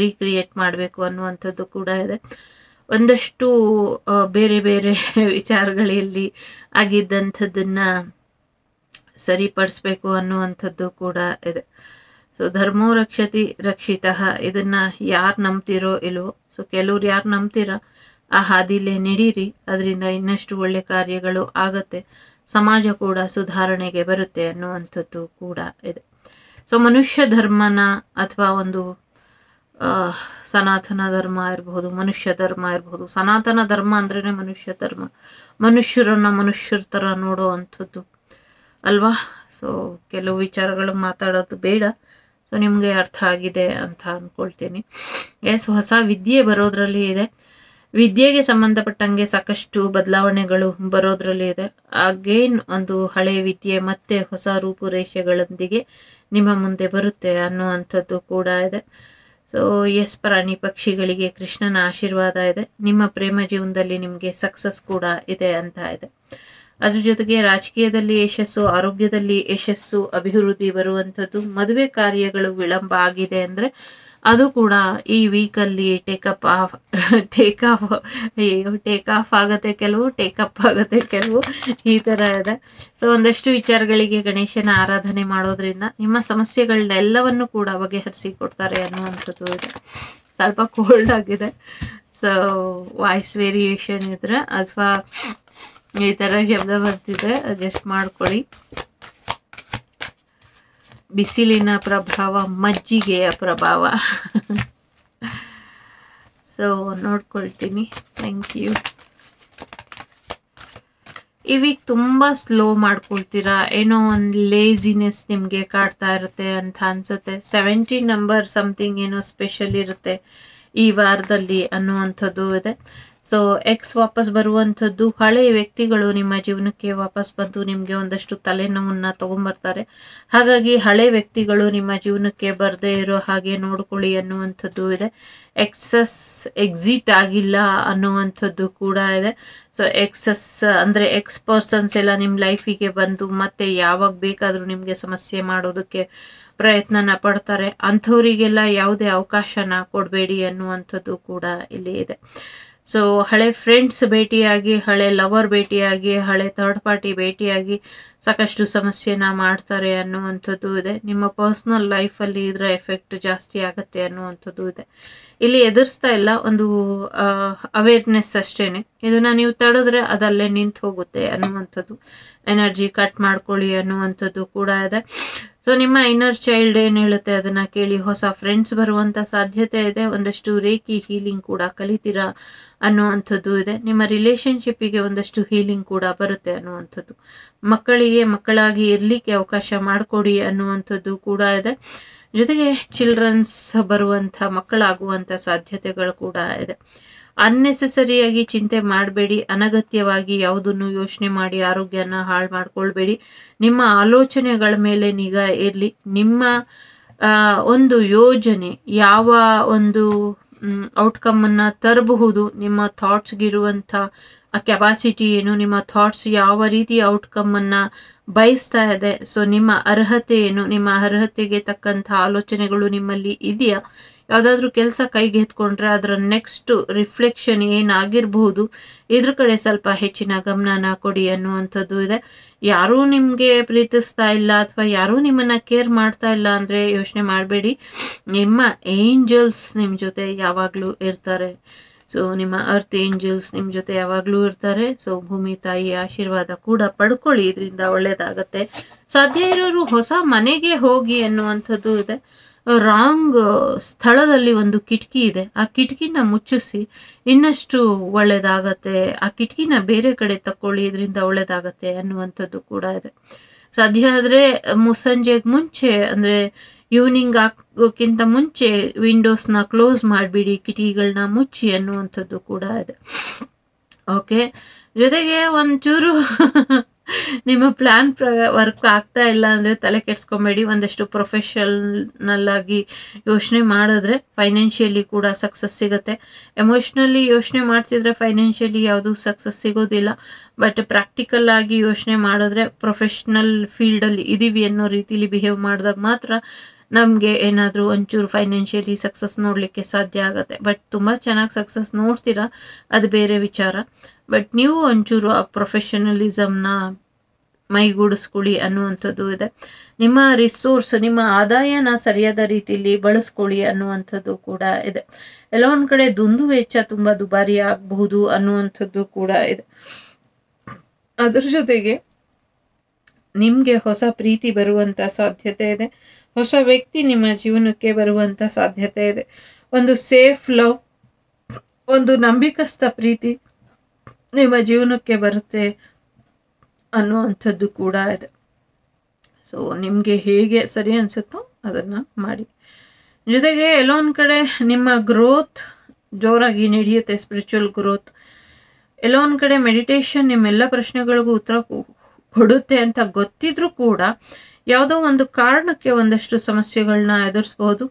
ರೀಕ್ರಿಯೇಟ್ ಮಾಡಬೇಕು ಅನ್ನುವಂಥದ್ದು ಕೂಡ ಇದೆ ಒಂದಷ್ಟು ಬೇರೆ ಬೇರೆ [LAUGHS] ವಿಚಾರಗಳಲ್ಲಿ ಆಗಿದ್ದಂಥದ್ದನ್ನು ಸರಿಪಡಿಸ್ಬೇಕು ಅನ್ನುವಂಥದ್ದು ಕೂಡ ಇದೆ ಸೊ ಧರ್ಮೋ ರಕ್ಷತಿ ರಕ್ಷಿತ ಇದನ್ನು ಯಾರು ನಂಬ್ತಿರೋ ಇಲ್ವೋ ಸೊ ಕೆಲವ್ರು ಯಾರು ನಂಬ್ತೀರ ಆ ಹಾದಿಲೇ ನಡೀರಿ ಅದರಿಂದ ಇನ್ನಷ್ಟು ಒಳ್ಳೆ ಕಾರ್ಯಗಳು ಆಗತ್ತೆ ಸಮಾಜ ಕೂಡ ಸುಧಾರಣೆಗೆ ಬರುತ್ತೆ ಅನ್ನುವಂಥದ್ದು ಕೂಡ ಇದೆ ಸೊ ಮನುಷ್ಯ ಧರ್ಮನ ಅಥವಾ ಒಂದು ಸನಾತನ ಧರ್ಮ ಇರಬಹುದು ಮನುಷ್ಯ ಧರ್ಮ ಇರಬಹುದು ಸನಾತನ ಧರ್ಮ ಅಂದ್ರೇ ಮನುಷ್ಯ ಧರ್ಮ ಮನುಷ್ಯರನ್ನ ಮನುಷ್ಯರ ಥರ ನೋಡೋ ಅಂಥದ್ದು ಅಲ್ವಾ ಸೊ ಕೆಲವು ವಿಚಾರಗಳು ಮಾತಾಡೋದು ಬೇಡ ಸೊ ನಿಮಗೆ ಅರ್ಥ ಆಗಿದೆ ಅಂತ ಅಂದ್ಕೊಳ್ತೀನಿ ಎಸ್ ಹೊಸ ವಿದ್ಯೆ ಬರೋದ್ರಲ್ಲಿ ಇದೆ ವಿದ್ಯೆಗೆ ಸಂಬಂಧಪಟ್ಟಂಗೆ ಸಾಕಷ್ಟು ಬದಲಾವಣೆಗಳು ಬರೋದ್ರಲ್ಲಿ ಇದೆ ಅಗೇನ್ ಒಂದು ಹಳೆ ವಿದ್ಯೆ ಮತ್ತೆ ಹೊಸ ರೂಪುರೇಷೆಗಳೊಂದಿಗೆ ನಿಮ್ಮ ಮುಂದೆ ಬರುತ್ತೆ ಅನ್ನುವಂಥದ್ದು ಕೂಡ ಇದೆ ಸೊ ಎಸ್ ಪ್ರಾಣಿ ಪಕ್ಷಿಗಳಿಗೆ ಕೃಷ್ಣನ ಆಶೀರ್ವಾದ ಇದೆ ನಿಮ್ಮ ಪ್ರೇಮ ಜೀವನದಲ್ಲಿ ನಿಮಗೆ ಸಕ್ಸಸ್ ಕೂಡ ಇದೆ ಅಂತ ಇದೆ ಅದ್ರ ಜೊತೆಗೆ ರಾಜಕೀಯದಲ್ಲಿ ಯಶಸ್ಸು ಆರೋಗ್ಯದಲ್ಲಿ ಯಶಸ್ಸು ಅಭಿವೃದ್ಧಿ ಬರುವಂಥದ್ದು ಮದುವೆ ಕಾರ್ಯಗಳು ವಿಳಂಬ ಆಗಿದೆ ಅಂದರೆ ಅದು ಕೂಡ ಈ ವೀಕಲ್ಲಿ take up off take off take off ಆಗುತ್ತೆ ಕೆಲವು ಟೇಕಪ್ ಆಗುತ್ತೆ ಕೆಲವು ಈ ಥರ ಇದೆ ಸೊ ಒಂದಷ್ಟು ವಿಚಾರಗಳಿಗೆ ಗಣೇಶನ ಆರಾಧನೆ ಮಾಡೋದ್ರಿಂದ ನಿಮ್ಮ ಸಮಸ್ಯೆಗಳನ್ನೆಲ್ಲವನ್ನು ಕೂಡ ಬಗೆಹರಿಸಿಕೊಡ್ತಾರೆ ಅನ್ನುವಂಥದ್ದು ಇದೆ ಸ್ವಲ್ಪ ಕೋಲ್ಡ್ ಆಗಿದೆ ಸೊ ವಾಯ್ಸ್ ವೇರಿಯೇಷನ್ ಇದ್ರೆ ಅಥವಾ ಈ ಥರ ಶಬ್ದ ಬರ್ತಿದೆ ಅಡ್ಜಸ್ಟ್ ಮಾಡ್ಕೊಳ್ಳಿ ಬಿಸಿಲಿನ ಪ್ರಭಾವ ಮಜ್ಜಿಗೆಯ ಪ್ರಭಾವ ಸೊ ನೋಡ್ಕೊಳ್ತೀನಿ ಥ್ಯಾಂಕ್ ಯು ಈ ತುಂಬ ಸ್ಲೋ ಮಾಡ್ಕೊಳ್ತೀರಾ ಏನೋ ಒಂದು ಲೇಸಿನೆಸ್ ನಿಮಗೆ ಕಾಡ್ತಾ ಇರುತ್ತೆ ಅಂತ ಅನ್ಸುತ್ತೆ ಸೆವೆಂಟಿ ನಂಬರ್ ಸಮಥಿಂಗ್ ಏನೋ ಸ್ಪೆಷಲ್ ಇರುತ್ತೆ ಈ ವಾರದಲ್ಲಿ ಅನ್ನುವಂಥದ್ದು ಇದೆ ಸೊ ಎಕ್ಸ್ ವಾಪಸ್ ಬರುವಂಥದ್ದು ಹಳೆಯ ವ್ಯಕ್ತಿಗಳು ನಿಮ್ಮ ಜೀವನಕ್ಕೆ ವಾಪಸ್ ಬಂದು ನಿಮಗೆ ಒಂದಷ್ಟು ತಲೆನೋವನ್ನು ತೊಗೊಂಬರ್ತಾರೆ ಹಾಗಾಗಿ ಹಳೆ ವ್ಯಕ್ತಿಗಳು ನಿಮ್ಮ ಜೀವನಕ್ಕೆ ಬರದೇ ಇರೋ ಹಾಗೆ ನೋಡ್ಕೊಳ್ಳಿ ಅನ್ನುವಂಥದ್ದು ಇದೆ ಎಕ್ಸಸ್ ಎಕ್ಸಿಟ್ ಆಗಿಲ್ಲ ಅನ್ನುವಂಥದ್ದು ಕೂಡ ಇದೆ ಸೊ ಎಕ್ಸಸ್ ಅಂದರೆ ಎಕ್ಸ್ ಪರ್ಸನ್ಸ್ ಎಲ್ಲ ನಿಮ್ಮ ಲೈಫಿಗೆ ಬಂದು ಮತ್ತೆ ಯಾವಾಗ ಬೇಕಾದರೂ ನಿಮಗೆ ಸಮಸ್ಯೆ ಮಾಡೋದಕ್ಕೆ ಪ್ರಯತ್ನನ ಪಡ್ತಾರೆ ಅಂಥವರಿಗೆಲ್ಲ ಯಾವುದೇ ಅವಕಾಶನ ಕೊಡಬೇಡಿ ಅನ್ನುವಂಥದ್ದು ಕೂಡ ಇಲ್ಲಿ ಇದೆ ಸೊ ಹಳೆ ಫ್ರೆಂಡ್ಸ್ ಭೇಟಿಯಾಗಿ ಹಳೆ ಲವರ್ ಭೇಟಿಯಾಗಿ ಹಳೆ ಥರ್ಡ್ ಪಾರ್ಟಿ ಭೇಟಿಯಾಗಿ ಸಾಕಷ್ಟು ಸಮಸ್ಯೆನ ಮಾಡ್ತಾರೆ ಅನ್ನುವಂಥದ್ದು ಇದೆ ನಿಮ್ಮ ಪರ್ಸ್ನಲ್ ಲೈಫಲ್ಲಿ ಇದರ ಎಫೆಕ್ಟ್ ಜಾಸ್ತಿ ಆಗುತ್ತೆ ಅನ್ನುವಂಥದ್ದು ಇದೆ ಇಲ್ಲಿ ಎದುರಿಸ್ತಾ ಇಲ್ಲ ಒಂದು ಅವೇರ್ನೆಸ್ ಅಷ್ಟೇನೆ ಇದನ್ನು ನೀವು ತಡೆದ್ರೆ ಅದಲ್ಲೇ ನಿಂತು ಹೋಗುತ್ತೆ ಅನ್ನುವಂಥದ್ದು ಎನರ್ಜಿ ಕಟ್ ಮಾಡ್ಕೊಳ್ಳಿ ಅನ್ನುವಂಥದ್ದು ಕೂಡ ಇದೆ ಸೊ ನಿಮ್ಮ ಇನ್ನರ್ ಚೈಲ್ಡ್ ಏನು ಹೇಳುತ್ತೆ ಅದನ್ನು ಕೇಳಿ ಹೊಸ ಫ್ರೆಂಡ್ಸ್ ಬರುವಂಥ ಸಾಧ್ಯತೆ ಇದೆ ಒಂದಷ್ಟು ರೇಖಿ ಹೀಲಿಂಗ್ ಕೂಡ ಕಲಿತೀರಾ ಅನ್ನುವಂಥದ್ದು ಇದೆ ನಿಮ್ಮ ರಿಲೇಶನ್ಶಿಪ್ಪಿಗೆ ಒಂದಷ್ಟು ಹೀಲಿಂಗ್ ಕೂಡ ಬರುತ್ತೆ ಅನ್ನುವಂಥದ್ದು ಮಕ್ಕಳಿಗೆ ಮಕ್ಕಳಾಗಿ ಇರಲಿಕ್ಕೆ ಅವಕಾಶ ಮಾಡಿಕೊಡಿ ಅನ್ನುವಂಥದ್ದು ಕೂಡ ಇದೆ ಜೊತೆಗೆ ಚಿಲ್ಡ್ರನ್ಸ್ ಬರುವಂಥ ಮಕ್ಕಳಾಗುವಂಥ ಸಾಧ್ಯತೆಗಳು ಕೂಡ ಇದೆ ಅನ್ನೆಸೆಸರಿಯಾಗಿ ಚಿಂತೆ ಮಾಡಬೇಡಿ ಅನಗತ್ಯವಾಗಿ ಯಾವುದನ್ನು ಯೋಚನೆ ಮಾಡಿ ಆರೋಗ್ಯನ ಹಾಳು ಮಾಡ್ಕೊಳ್ಬೇಡಿ ನಿಮ್ಮ ಆಲೋಚನೆಗಳ ಮೇಲೆ ನಿಗಾ ಇರಲಿ ನಿಮ್ಮ ಒಂದು ಯೋಜನೆ ಯಾವ ಒಂದು ಔಟ್ಕಮ್ಮನ್ನು ತರಬಹುದು ನಿಮ್ಮ ಥಾಟ್ಸ್ಗಿರುವಂಥ ಕೆಪಾಸಿಟಿ ಏನು ನಿಮ್ಮ ಥಾಟ್ಸ್ ಯಾವ ರೀತಿ ಔಟ್ಕಮನ್ನು ಬಯಸ್ತಾ ಇದೆ ಸೊ ನಿಮ್ಮ ಅರ್ಹತೆ ಏನು ನಿಮ್ಮ ಅರ್ಹತೆಗೆ ತಕ್ಕಂಥ ಆಲೋಚನೆಗಳು ನಿಮ್ಮಲ್ಲಿ ಇದೆಯಾ ಯಾವುದಾದ್ರೂ ಕೆಲಸ ಕೈಗೆ ಎತ್ಕೊಂಡ್ರೆ ಅದರ ನೆಕ್ಸ್ಟ್ ರಿಫ್ಲೆಕ್ಷನ್ ಏನಾಗಿರಬಹುದು ಇದ್ರ ಕಡೆ ಸ್ವಲ್ಪ ಹೆಚ್ಚಿನ ಗಮನನ ಕೊಡಿ ಅನ್ನುವಂಥದ್ದು ಇದೆ ಯಾರೂ ನಿಮಗೆ ಪ್ರೀತಿಸ್ತಾ ಇಲ್ಲ ಅಥವಾ ಯಾರೂ ನಿಮ್ಮನ್ನು ಕೇರ್ ಮಾಡ್ತಾ ಇಲ್ಲ ಅಂದರೆ ಯೋಚನೆ ಮಾಡಬೇಡಿ ನಿಮ್ಮ ಏಂಜಲ್ಸ್ ನಿಮ್ಮ ಜೊತೆ ಯಾವಾಗಲೂ ಇರ್ತಾರೆ ಸೊ ನಿಮ್ಮ ಅರ್ತ್ ಏಂಜಲ್ಸ್ ನಿಮ್ಮ ಜೊತೆ ಯಾವಾಗಲೂ ಇರ್ತಾರೆ ಸೊ ಭೂಮಿ ತಾಯಿ ಆಶೀರ್ವಾದ ಕೂಡ ಪಡ್ಕೊಳ್ಳಿ ಇದರಿಂದ ಒಳ್ಳೇದಾಗತ್ತೆ ಸಾಧ್ಯ ಇರೋರು ಹೊಸ ಮನೆಗೆ ಹೋಗಿ ಅನ್ನುವಂಥದ್ದು ಇದೆ ರಾಂಗ್ ಸ್ಥಳದಲ್ಲಿ ಒಂದು ಕಿಟಕಿ ಇದೆ ಆ ಕಿಟಕಿನ ಮುಚ್ಚಿಸಿ ಇನ್ನಷ್ಟು ಒಳ್ಳೇದಾಗತ್ತೆ ಆ ಕಿಟಕಿನ ಬೇರೆ ಕಡೆ ತಕ್ಕೊಳ್ಳಿ ಇದರಿಂದ ಒಳ್ಳೇದಾಗತ್ತೆ ಅನ್ನುವಂಥದ್ದು ಕೂಡ ಇದೆ ಸಾಧ್ಯ ಆದರೆ ಸಂಜೆಗೆ ಮುಂಚೆ ಅಂದರೆ ಈವ್ನಿಂಗ್ ಹಾಕೋಕ್ಕಿಂತ ಮುಂಚೆ ವಿಂಡೋಸ್ನ ಕ್ಲೋಸ್ ಮಾಡಿಬಿಡಿ ಕಿಟಕಿಗಳನ್ನ ಮುಚ್ಚಿ ಅನ್ನುವಂಥದ್ದು ಕೂಡ ಇದೆ ಓಕೆ ಜೊತೆಗೆ ಒಂಚೂರು [LAUGHS] ನಿಮ್ಮ ಪ್ಲ್ಯಾನ್ ಪ್ರ ವರ್ಕ್ ಆಗ್ತಾ ಇಲ್ಲ ಅಂದರೆ ತಲೆ ಕೆಡ್ಸ್ಕೊಬೇಡಿ ಒಂದಷ್ಟು ಪ್ರೊಫೆಷನಲ್ ಆಗಿ ಯೋಚನೆ ಮಾಡಿದ್ರೆ ಫೈನಾನ್ಷಿಯಲಿ ಕೂಡ ಸಕ್ಸಸ್ ಸಿಗುತ್ತೆ ಎಮೋಷ್ನಲಿ ಯೋಚನೆ ಮಾಡ್ತಿದ್ರೆ ಫೈನಾನ್ಷಿಯಲಿ ಯಾವುದೂ ಸಕ್ಸಸ್ ಸಿಗೋದಿಲ್ಲ ಬಟ್ ಪ್ರಾಕ್ಟಿಕಲ್ ಆಗಿ ಯೋಚನೆ ಮಾಡಿದ್ರೆ ಪ್ರೊಫೆಷ್ನಲ್ ಫೀಲ್ಡಲ್ಲಿ ಇದ್ದೀವಿ ಅನ್ನೋ ರೀತಿಲಿ ಬಿಹೇವ್ ಮಾಡಿದಾಗ ಮಾತ್ರ ನಮಗೆ ಏನಾದರೂ ಒಂಚೂರು ಫೈನಾನ್ಷಿಯಲಿ ಸಕ್ಸಸ್ ನೋಡಲಿಕ್ಕೆ ಸಾಧ್ಯ ಆಗುತ್ತೆ ಬಟ್ ತುಂಬ ಚೆನ್ನಾಗಿ ಸಕ್ಸಸ್ ನೋಡ್ತೀರಾ ಅದು ಬೇರೆ ವಿಚಾರ ಬಟ್ ನೀವು ಒಂಚೂರು ಆ ಪ್ರೊಫೆಷನಲಿಸಮ್ನ ಮೈಗೂಡಿಸ್ಕೊಳ್ಳಿ ಅನ್ನುವಂಥದ್ದು ಇದೆ ನಿಮ್ಮ ರಿಸೋರ್ಸ್ ನಿಮ್ಮ ಆದಾಯನ ಸರಿಯಾದ ರೀತಿಯಲ್ಲಿ ಬಳಸ್ಕೊಳ್ಳಿ ಅನ್ನುವಂಥದ್ದು ಕೂಡ ಇದೆ ಎಲ್ಲ ಕಡೆ ದುಂದು ವೆಚ್ಚ ತುಂಬ ದುಬಾರಿ ಆಗಬಹುದು ಅನ್ನುವಂಥದ್ದು ಕೂಡ ಇದೆ ಅದರ ಜೊತೆಗೆ ನಿಮಗೆ ಹೊಸ ಪ್ರೀತಿ ಬರುವಂಥ ಸಾಧ್ಯತೆ ಇದೆ ಹೊಸ ವ್ಯಕ್ತಿ ನಿಮ್ಮ ಜೀವನಕ್ಕೆ ಬರುವಂಥ ಸಾಧ್ಯತೆ ಇದೆ ಒಂದು ಸೇಫ್ ಲವ್ ಒಂದು ನಂಬಿಕಸ್ಥ ಪ್ರೀತಿ ನಿಮ್ಮ ಜೀವನಕ್ಕೆ ಬರುತ್ತೆ ಅನ್ನುವಂಥದ್ದು ಕೂಡ ಇದೆ ಸೊ ನಿಮಗೆ ಹೇಗೆ ಸರಿ ಅನಿಸುತ್ತೋ ಅದನ್ನು ಮಾಡಿ ಜೊತೆಗೆ ಎಲ್ಲೊಂದು ಕಡೆ ನಿಮ್ಮ ಗ್ರೋತ್ ಜೋರಾಗಿ ನಡೆಯುತ್ತೆ ಸ್ಪಿರಿಚುವಲ್ ಗ್ರೋತ್ ಎಲ್ಲೋ ಒಂದು ಕಡೆ ಮೆಡಿಟೇಷನ್ ನಿಮ್ಮೆಲ್ಲ ಪ್ರಶ್ನೆಗಳಿಗೂ ಉತ್ತರ ಕೊಡುತ್ತೆ ಅಂತ ಗೊತ್ತಿದ್ರೂ ಕೂಡ ಯಾವುದೋ ಒಂದು ಕಾರಣಕ್ಕೆ ಒಂದಷ್ಟು ಸಮಸ್ಯೆಗಳನ್ನ ಎದುರಿಸ್ಬೋದು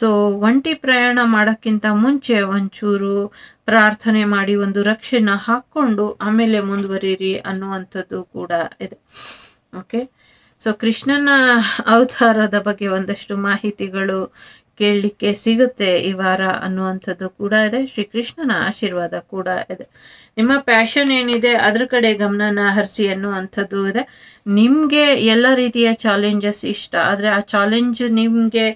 ಸೊ ಒಂಟಿ ಪ್ರಯಾಣ ಮಾಡೋಕ್ಕಿಂತ ಮುಂಚೆ ಒಂಚೂರು ಪ್ರಾರ್ಥನೆ ಮಾಡಿ ಒಂದು ರಕ್ಷೆನ ಹಾಕ್ಕೊಂಡು ಆಮೇಲೆ ಮುಂದುವರಿಯಿರಿ ಅನ್ನುವಂಥದ್ದು ಕೂಡ ಇದೆ ಓಕೆ ಸೊ ಕೃಷ್ಣನ ಅವತಾರದ ಬಗ್ಗೆ ಒಂದಷ್ಟು ಮಾಹಿತಿಗಳು ಕೇಳಲಿಕ್ಕೆ ಸಿಗುತ್ತೆ ಈ ವಾರ ಅನ್ನುವಂಥದ್ದು ಕೂಡ ಇದೆ ಶ್ರೀಕೃಷ್ಣನ ಆಶೀರ್ವಾದ ಕೂಡ ಇದೆ ನಿಮ್ಮ ಪ್ಯಾಷನ್ ಏನಿದೆ ಅದ್ರ ಕಡೆ ಗಮನನ ಹರಿಸಿ ಅನ್ನುವಂಥದ್ದು ಇದೆ ನಿಮಗೆ ಎಲ್ಲ ರೀತಿಯ ಚಾಲೆಂಜಸ್ ಇಷ್ಟ ಆದರೆ ಆ ಚಾಲೆಂಜ್ ನಿಮಗೆ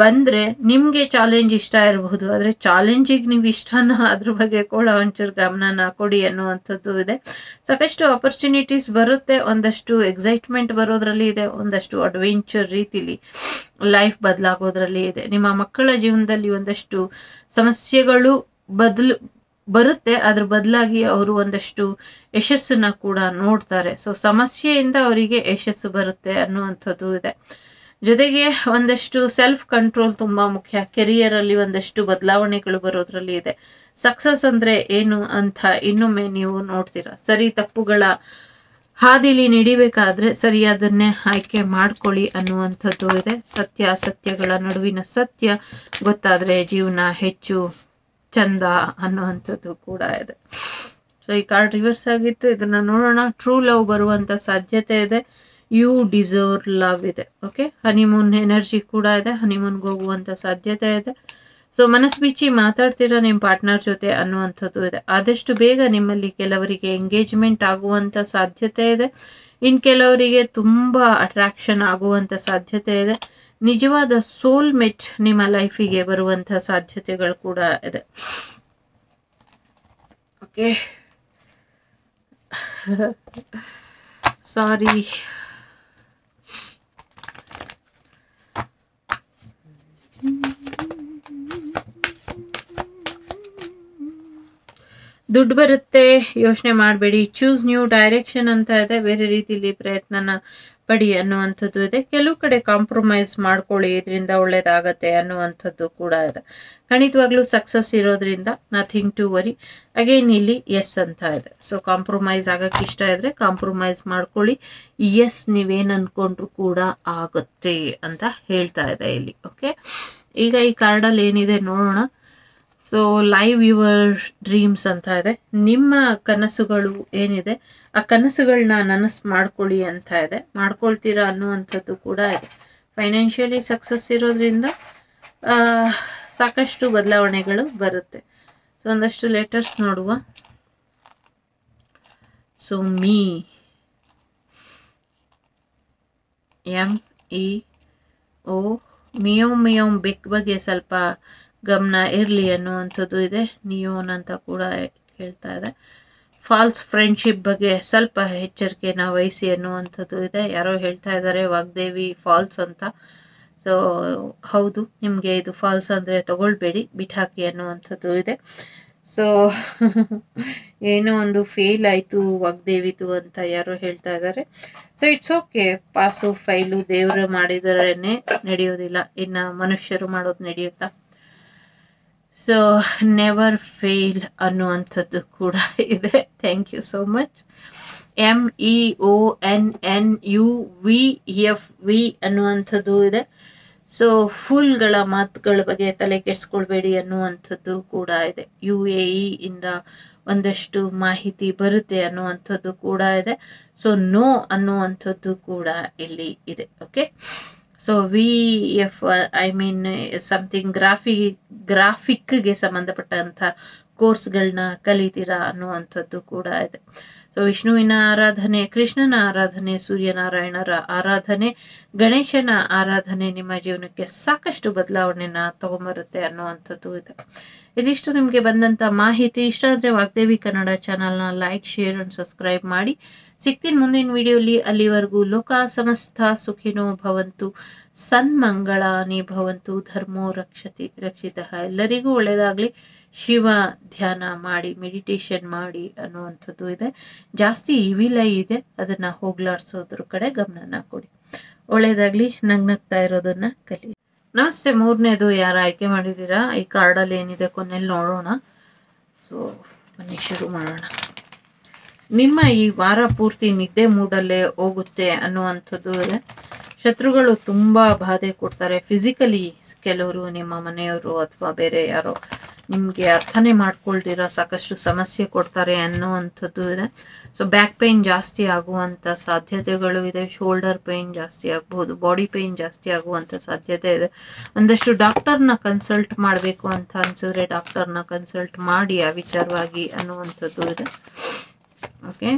ಬಂದ್ರೆ ನಿಮಗೆ ಚಾಲೆಂಜ್ ಇಷ್ಟ ಇರಬಹುದು ಆದರೆ ಚಾಲೆಂಜಿಗೆ ನೀವು ಇಷ್ಟನ ಅದ್ರ ಬಗ್ಗೆ ಕೂಡ ಒಂಚೂರು ಗಮನನ ಕೊಡಿ ಅನ್ನುವಂಥದ್ದು ಇದೆ ಸಾಕಷ್ಟು ಆಪರ್ಚುನಿಟೀಸ್ ಬರುತ್ತೆ ಒಂದಷ್ಟು ಎಕ್ಸೈಟ್ಮೆಂಟ್ ಬರೋದ್ರಲ್ಲಿ ಇದೆ ಒಂದಷ್ಟು ಅಡ್ವೆಂಚರ್ ರೀತಿಲಿ ಲೈಫ್ ಬದಲಾಗೋದ್ರಲ್ಲಿ ಇದೆ ನಿಮ್ಮ ಮಕ್ಕಳ ಜೀವನದಲ್ಲಿ ಒಂದಷ್ಟು ಸಮಸ್ಯೆಗಳು ಬದಲು ಬರುತ್ತೆ ಅದ್ರ ಬದಲಾಗಿ ಅವರು ಒಂದಷ್ಟು ಯಶಸ್ಸನ್ನ ಕೂಡ ನೋಡ್ತಾರೆ ಸೊ ಸಮಸ್ಯೆಯಿಂದ ಅವರಿಗೆ ಯಶಸ್ಸು ಬರುತ್ತೆ ಅನ್ನುವಂಥದ್ದು ಇದೆ ಜೊತೆಗೆ ಒಂದಷ್ಟು ಸೆಲ್ಫ್ ಕಂಟ್ರೋಲ್ ತುಂಬ ಮುಖ್ಯ ಕೆರಿಯರಲ್ಲಿ ಒಂದಷ್ಟು ಬದಲಾವಣೆಗಳು ಬರೋದ್ರಲ್ಲಿ ಇದೆ ಸಕ್ಸಸ್ ಅಂದ್ರೆ ಏನು ಅಂತ ಇನ್ನೊಮ್ಮೆ ನೀವು ನೋಡ್ತೀರಾ ಸರಿ ತಪ್ಪುಗಳ ಹಾದಿಲಿ ನಡಿಬೇಕಾದ್ರೆ ಅದನ್ನೇ ಆಯ್ಕೆ ಮಾಡ್ಕೊಳ್ಳಿ ಅನ್ನುವಂಥದ್ದು ಇದೆ ಸತ್ಯ ಅಸತ್ಯಗಳ ನಡುವಿನ ಸತ್ಯ ಗೊತ್ತಾದ್ರೆ ಜೀವನ ಹೆಚ್ಚು ಚಂದ ಅನ್ನುವಂಥದ್ದು ಕೂಡ ಇದೆ ಸೊ ಈ ಕಾರ್ಡ್ ರಿವರ್ಸ್ ಆಗಿತ್ತು ಇದನ್ನ ನೋಡೋಣ ಟ್ರೂ ಲವ್ ಬರುವಂಥ ಸಾಧ್ಯತೆ ಇದೆ ಯು ಡಿಸರ್ವ್ ಲವ್ ಇದೆ ಓಕೆ ಹನಿಮೂನ್ ಎನರ್ಜಿ ಕೂಡ ಇದೆ ಹನಿಮೂನ್ಗೆ ಹೋಗುವಂಥ ಸಾಧ್ಯತೆ ಇದೆ ಸೊ ಮನಸ್ಸು ಬಿಚ್ಚಿ ಮಾತಾಡ್ತಿರೋ ನಿಮ್ಮ ಪಾರ್ಟ್ನರ್ ಜೊತೆ ಅನ್ನುವಂಥದ್ದು ಇದೆ ಆದಷ್ಟು ಬೇಗ ನಿಮ್ಮಲ್ಲಿ ಕೆಲವರಿಗೆ ಎಂಗೇಜ್ಮೆಂಟ್ ಆಗುವಂಥ ಸಾಧ್ಯತೆ ಇದೆ ಇನ್ನು ಕೆಲವರಿಗೆ ತುಂಬ ಅಟ್ರಾಕ್ಷನ್ ಆಗುವಂಥ ಸಾಧ್ಯತೆ ಇದೆ ನಿಜವಾದ ಸೋಲ್ ಮೆಚ್ ನಿಮ್ಮ ಲೈಫಿಗೆ ಬರುವಂಥ ಸಾಧ್ಯತೆಗಳು ಕೂಡ ಇದೆ ಓಕೆ ಸಾರಿ [LAUGHS] ದುಡ್ಡು ಬರುತ್ತೆ ಯೋಚನೆ ಮಾಡಬೇಡಿ ಚೂಸ್ ನ್ಯೂ ಡೈರೆಕ್ಷನ್ ಅಂತ ಇದೆ ಬೇರೆ ರೀತಿಲಿ ಪ್ರಯತ್ನನ ಪಡಿ ಅನ್ನುವಂಥದ್ದು ಇದೆ ಕೆಲವು ಕಡೆ ಕಾಂಪ್ರಮೈಸ್ ಮಾಡ್ಕೊಳ್ಳಿ ಇದರಿಂದ ಒಳ್ಳೇದಾಗತ್ತೆ ಅನ್ನುವಂಥದ್ದು ಕೂಡ ಇದೆ ಖಂಡಿತವಾಗ್ಲೂ ಸಕ್ಸಸ್ ಇರೋದ್ರಿಂದ ನಥಿಂಗ್ ಟು ವರಿ ಅಗೇನ್ ಇಲ್ಲಿ ಎಸ್ ಅಂತ ಇದೆ ಸೊ ಕಾಂಪ್ರಮೈಸ್ ಆಗಕ್ಕೆ ಇಷ್ಟ ಇದ್ರೆ ಕಾಂಪ್ರಮೈಸ್ ಮಾಡ್ಕೊಳ್ಳಿ ಎಸ್ ನೀವೇನು ಅಂದ್ಕೊಂಡ್ರು ಕೂಡ ಆಗುತ್ತೆ ಅಂತ ಹೇಳ್ತಾ ಇದೆ ಇಲ್ಲಿ ಓಕೆ ಈಗ ಈ ಕಾರ್ಡಲ್ಲಿ ಏನಿದೆ ನೋಡೋಣ ಸೊ ಲೈವ್ ಯುವರ್ ಡ್ರೀಮ್ಸ್ ಅಂತ ಇದೆ ನಿಮ್ಮ ಕನಸುಗಳು ಏನಿದೆ ಆ ಕನಸುಗಳನ್ನ ನನಸು ಮಾಡ್ಕೊಳ್ಳಿ ಅಂತ ಇದೆ ಮಾಡ್ಕೊಳ್ತೀರಾ ಅನ್ನುವಂಥದ್ದು ಕೂಡ ಇದೆ ಫೈನಾನ್ಷಿಯಲಿ ಸಕ್ಸಸ್ ಇರೋದ್ರಿಂದ ಸಾಕಷ್ಟು ಬದಲಾವಣೆಗಳು ಬರುತ್ತೆ ಸೊ ಒಂದಷ್ಟು ಲೆಟರ್ಸ್ ನೋಡುವ ಸೊ ಮೀ ಎಂ ಇ e ಓ ಮಿಯೋಮ್ ಮಿಯೋಮ್ ಬೆಕ್ ಬಗ್ಗೆ ಸ್ವಲ್ಪ ಗಮನ ಇರಲಿ ಅನ್ನುವಂಥದ್ದು ಇದೆ ನಿಯೋನ್ ಅಂತ ಕೂಡ ಹೇಳ್ತಾ ಇದೆ ಫಾಲ್ಸ್ ಫ್ರೆಂಡ್ಶಿಪ್ ಬಗ್ಗೆ ಸ್ವಲ್ಪ ಎಚ್ಚರಿಕೆನ ವಹಿಸಿ ಅನ್ನುವಂಥದ್ದು ಇದೆ ಯಾರೋ ಹೇಳ್ತಾ ಇದ್ದಾರೆ ವಾಗ್ದೇವಿ ಫಾಲ್ಸ್ ಅಂತ ಸೊ ಹೌದು ನಿಮಗೆ ಇದು ಫಾಲ್ಸ್ ಅಂದರೆ ತಗೊಳ್ಬೇಡಿ ಹಾಕಿ ಅನ್ನುವಂಥದ್ದು ಇದೆ ಸೊ [LAUGHS] ಏನೋ ಒಂದು ಫೇಲ್ ಆಯಿತು ವಾಗ್ದೇವಿದು ಅಂತ ಯಾರೋ ಹೇಳ್ತಾ ಇದ್ದಾರೆ so it's okay pass fail ದೇವರು ಮಾಡಿದರೇ ನಡೆಯೋದಿಲ್ಲ ಇನ್ನು ಮನುಷ್ಯರು ಮಾಡೋದು ನಡೆಯುತ್ತಾ ಸೊ ನೆವರ್ ಫೇಲ್ ಅನ್ನುವಂಥದ್ದು ಕೂಡ ಇದೆ thank you so much M E O N N U V F V ಅನ್ನುವಂಥದ್ದು ಇದೆ ಸೊ ಫುಲ್ಗಳ ಮಾತುಗಳ ಬಗ್ಗೆ ತಲೆ ಕೆಡಿಸ್ಕೊಳ್ಬೇಡಿ ಅನ್ನುವಂಥದ್ದು ಕೂಡ ಇದೆ ಯು ಎ ಇಂದ ಒಂದಷ್ಟು ಮಾಹಿತಿ ಬರುತ್ತೆ ಅನ್ನುವಂಥದ್ದು ಕೂಡ ಇದೆ ಸೊ ನೋ ಅನ್ನುವಂಥದ್ದು ಕೂಡ ಇಲ್ಲಿ ಇದೆ okay so V F I mean something ಗ್ರಾಫಿ ಗ್ರಾಫಿಕ್ಗೆ ಸಂಬಂಧಪಟ್ಟಂಥ ಕೋರ್ಸ್ಗಳನ್ನ ಕಲಿತೀರಾ ಅನ್ನುವಂಥದ್ದು ಕೂಡ ಇದೆ ಸೊ ವಿಷ್ಣುವಿನ ಆರಾಧನೆ ಕೃಷ್ಣನ ಆರಾಧನೆ ಸೂರ್ಯನಾರಾಯಣರ ಆರಾಧನೆ ಗಣೇಶನ ಆರಾಧನೆ ನಿಮ್ಮ ಜೀವನಕ್ಕೆ ಸಾಕಷ್ಟು ಬದಲಾವಣೆನ ತಗೊಂಬರುತ್ತೆ ಅನ್ನುವಂಥದ್ದು ಇದೆ ಇದಿಷ್ಟು ನಿಮಗೆ ಬಂದಂಥ ಮಾಹಿತಿ ಇಷ್ಟ ಆದರೆ ವಾಗ್ದೇವಿ ಕನ್ನಡ ಚಾನಲ್ನ ಲೈಕ್ ಶೇರ್ ಅಂಡ್ ಸಬ್ಸ್ಕ್ರೈಬ್ ಮಾಡಿ ಸಿಗ್ತೀನಿ ಮುಂದಿನ ವಿಡಿಯೋಲಿ ಅಲ್ಲಿವರೆಗೂ ಲೋಕ ಸಮಸ್ತ ಸುಖಿನೋ ಭವಂತು ಸನ್ಮಂಗಳಾನಿ ಭವಂತು ಧರ್ಮೋ ರಕ್ಷತಿ ರಕ್ಷಿತ ಎಲ್ಲರಿಗೂ ಒಳ್ಳೆಯದಾಗಲಿ ಶಿವ ಧ್ಯಾನ ಮಾಡಿ ಮೆಡಿಟೇಷನ್ ಮಾಡಿ ಅನ್ನುವಂಥದ್ದು ಇದೆ ಜಾಸ್ತಿ ಇವಿಲ ಇದೆ ಅದನ್ನು ಹೋಗ್ಲಾಡ್ಸೋದ್ರ ಕಡೆ ಗಮನನ ಕೊಡಿ ಒಳ್ಳೆಯದಾಗಲಿ ನಗ್ನಗ್ತಾ ಇರೋದನ್ನು ಕಲಿ ನಮಸ್ತೆ ಮೂರನೇದು ಯಾರು ಆಯ್ಕೆ ಮಾಡಿದ್ದೀರಾ ಈ ಕಾರ್ಡಲ್ಲಿ ಏನಿದೆ ಕೊನೆಯಲ್ಲಿ ನೋಡೋಣ ಸೊ ಬನ್ನಿ ಶುರು ಮಾಡೋಣ ನಿಮ್ಮ ಈ ವಾರ ಪೂರ್ತಿ ನಿದ್ದೆ ಮೂಡಲ್ಲೇ ಹೋಗುತ್ತೆ ಅನ್ನುವಂಥದ್ದು ಇದೆ ಶತ್ರುಗಳು ತುಂಬ ಬಾಧೆ ಕೊಡ್ತಾರೆ ಫಿಸಿಕಲಿ ಕೆಲವರು ನಿಮ್ಮ ಮನೆಯವರು ಅಥವಾ ಬೇರೆ ಯಾರೋ ನಿಮಗೆ ಅರ್ಥನೇ ಮಾಡ್ಕೊಳ್ದಿರೋ ಸಾಕಷ್ಟು ಸಮಸ್ಯೆ ಕೊಡ್ತಾರೆ ಅನ್ನುವಂಥದ್ದು ಇದೆ ಸೊ ಬ್ಯಾಕ್ ಪೇಯ್ನ್ ಜಾಸ್ತಿ ಆಗುವಂಥ ಸಾಧ್ಯತೆಗಳು ಇದೆ ಶೋಲ್ಡರ್ ಪೇಯ್ನ್ ಜಾಸ್ತಿ ಆಗ್ಬೋದು ಬಾಡಿ ಪೇಯ್ನ್ ಜಾಸ್ತಿ ಆಗುವಂಥ ಸಾಧ್ಯತೆ ಇದೆ ಒಂದಷ್ಟು ಡಾಕ್ಟರ್ನ ಕನ್ಸಲ್ಟ್ ಮಾಡಬೇಕು ಅಂತ ಅನಿಸಿದ್ರೆ ಡಾಕ್ಟರ್ನ ಕನ್ಸಲ್ಟ್ ಮಾಡಿ ಆ ವಿಚಾರವಾಗಿ ಅನ್ನುವಂಥದ್ದು ಇದೆ ಓಕೆ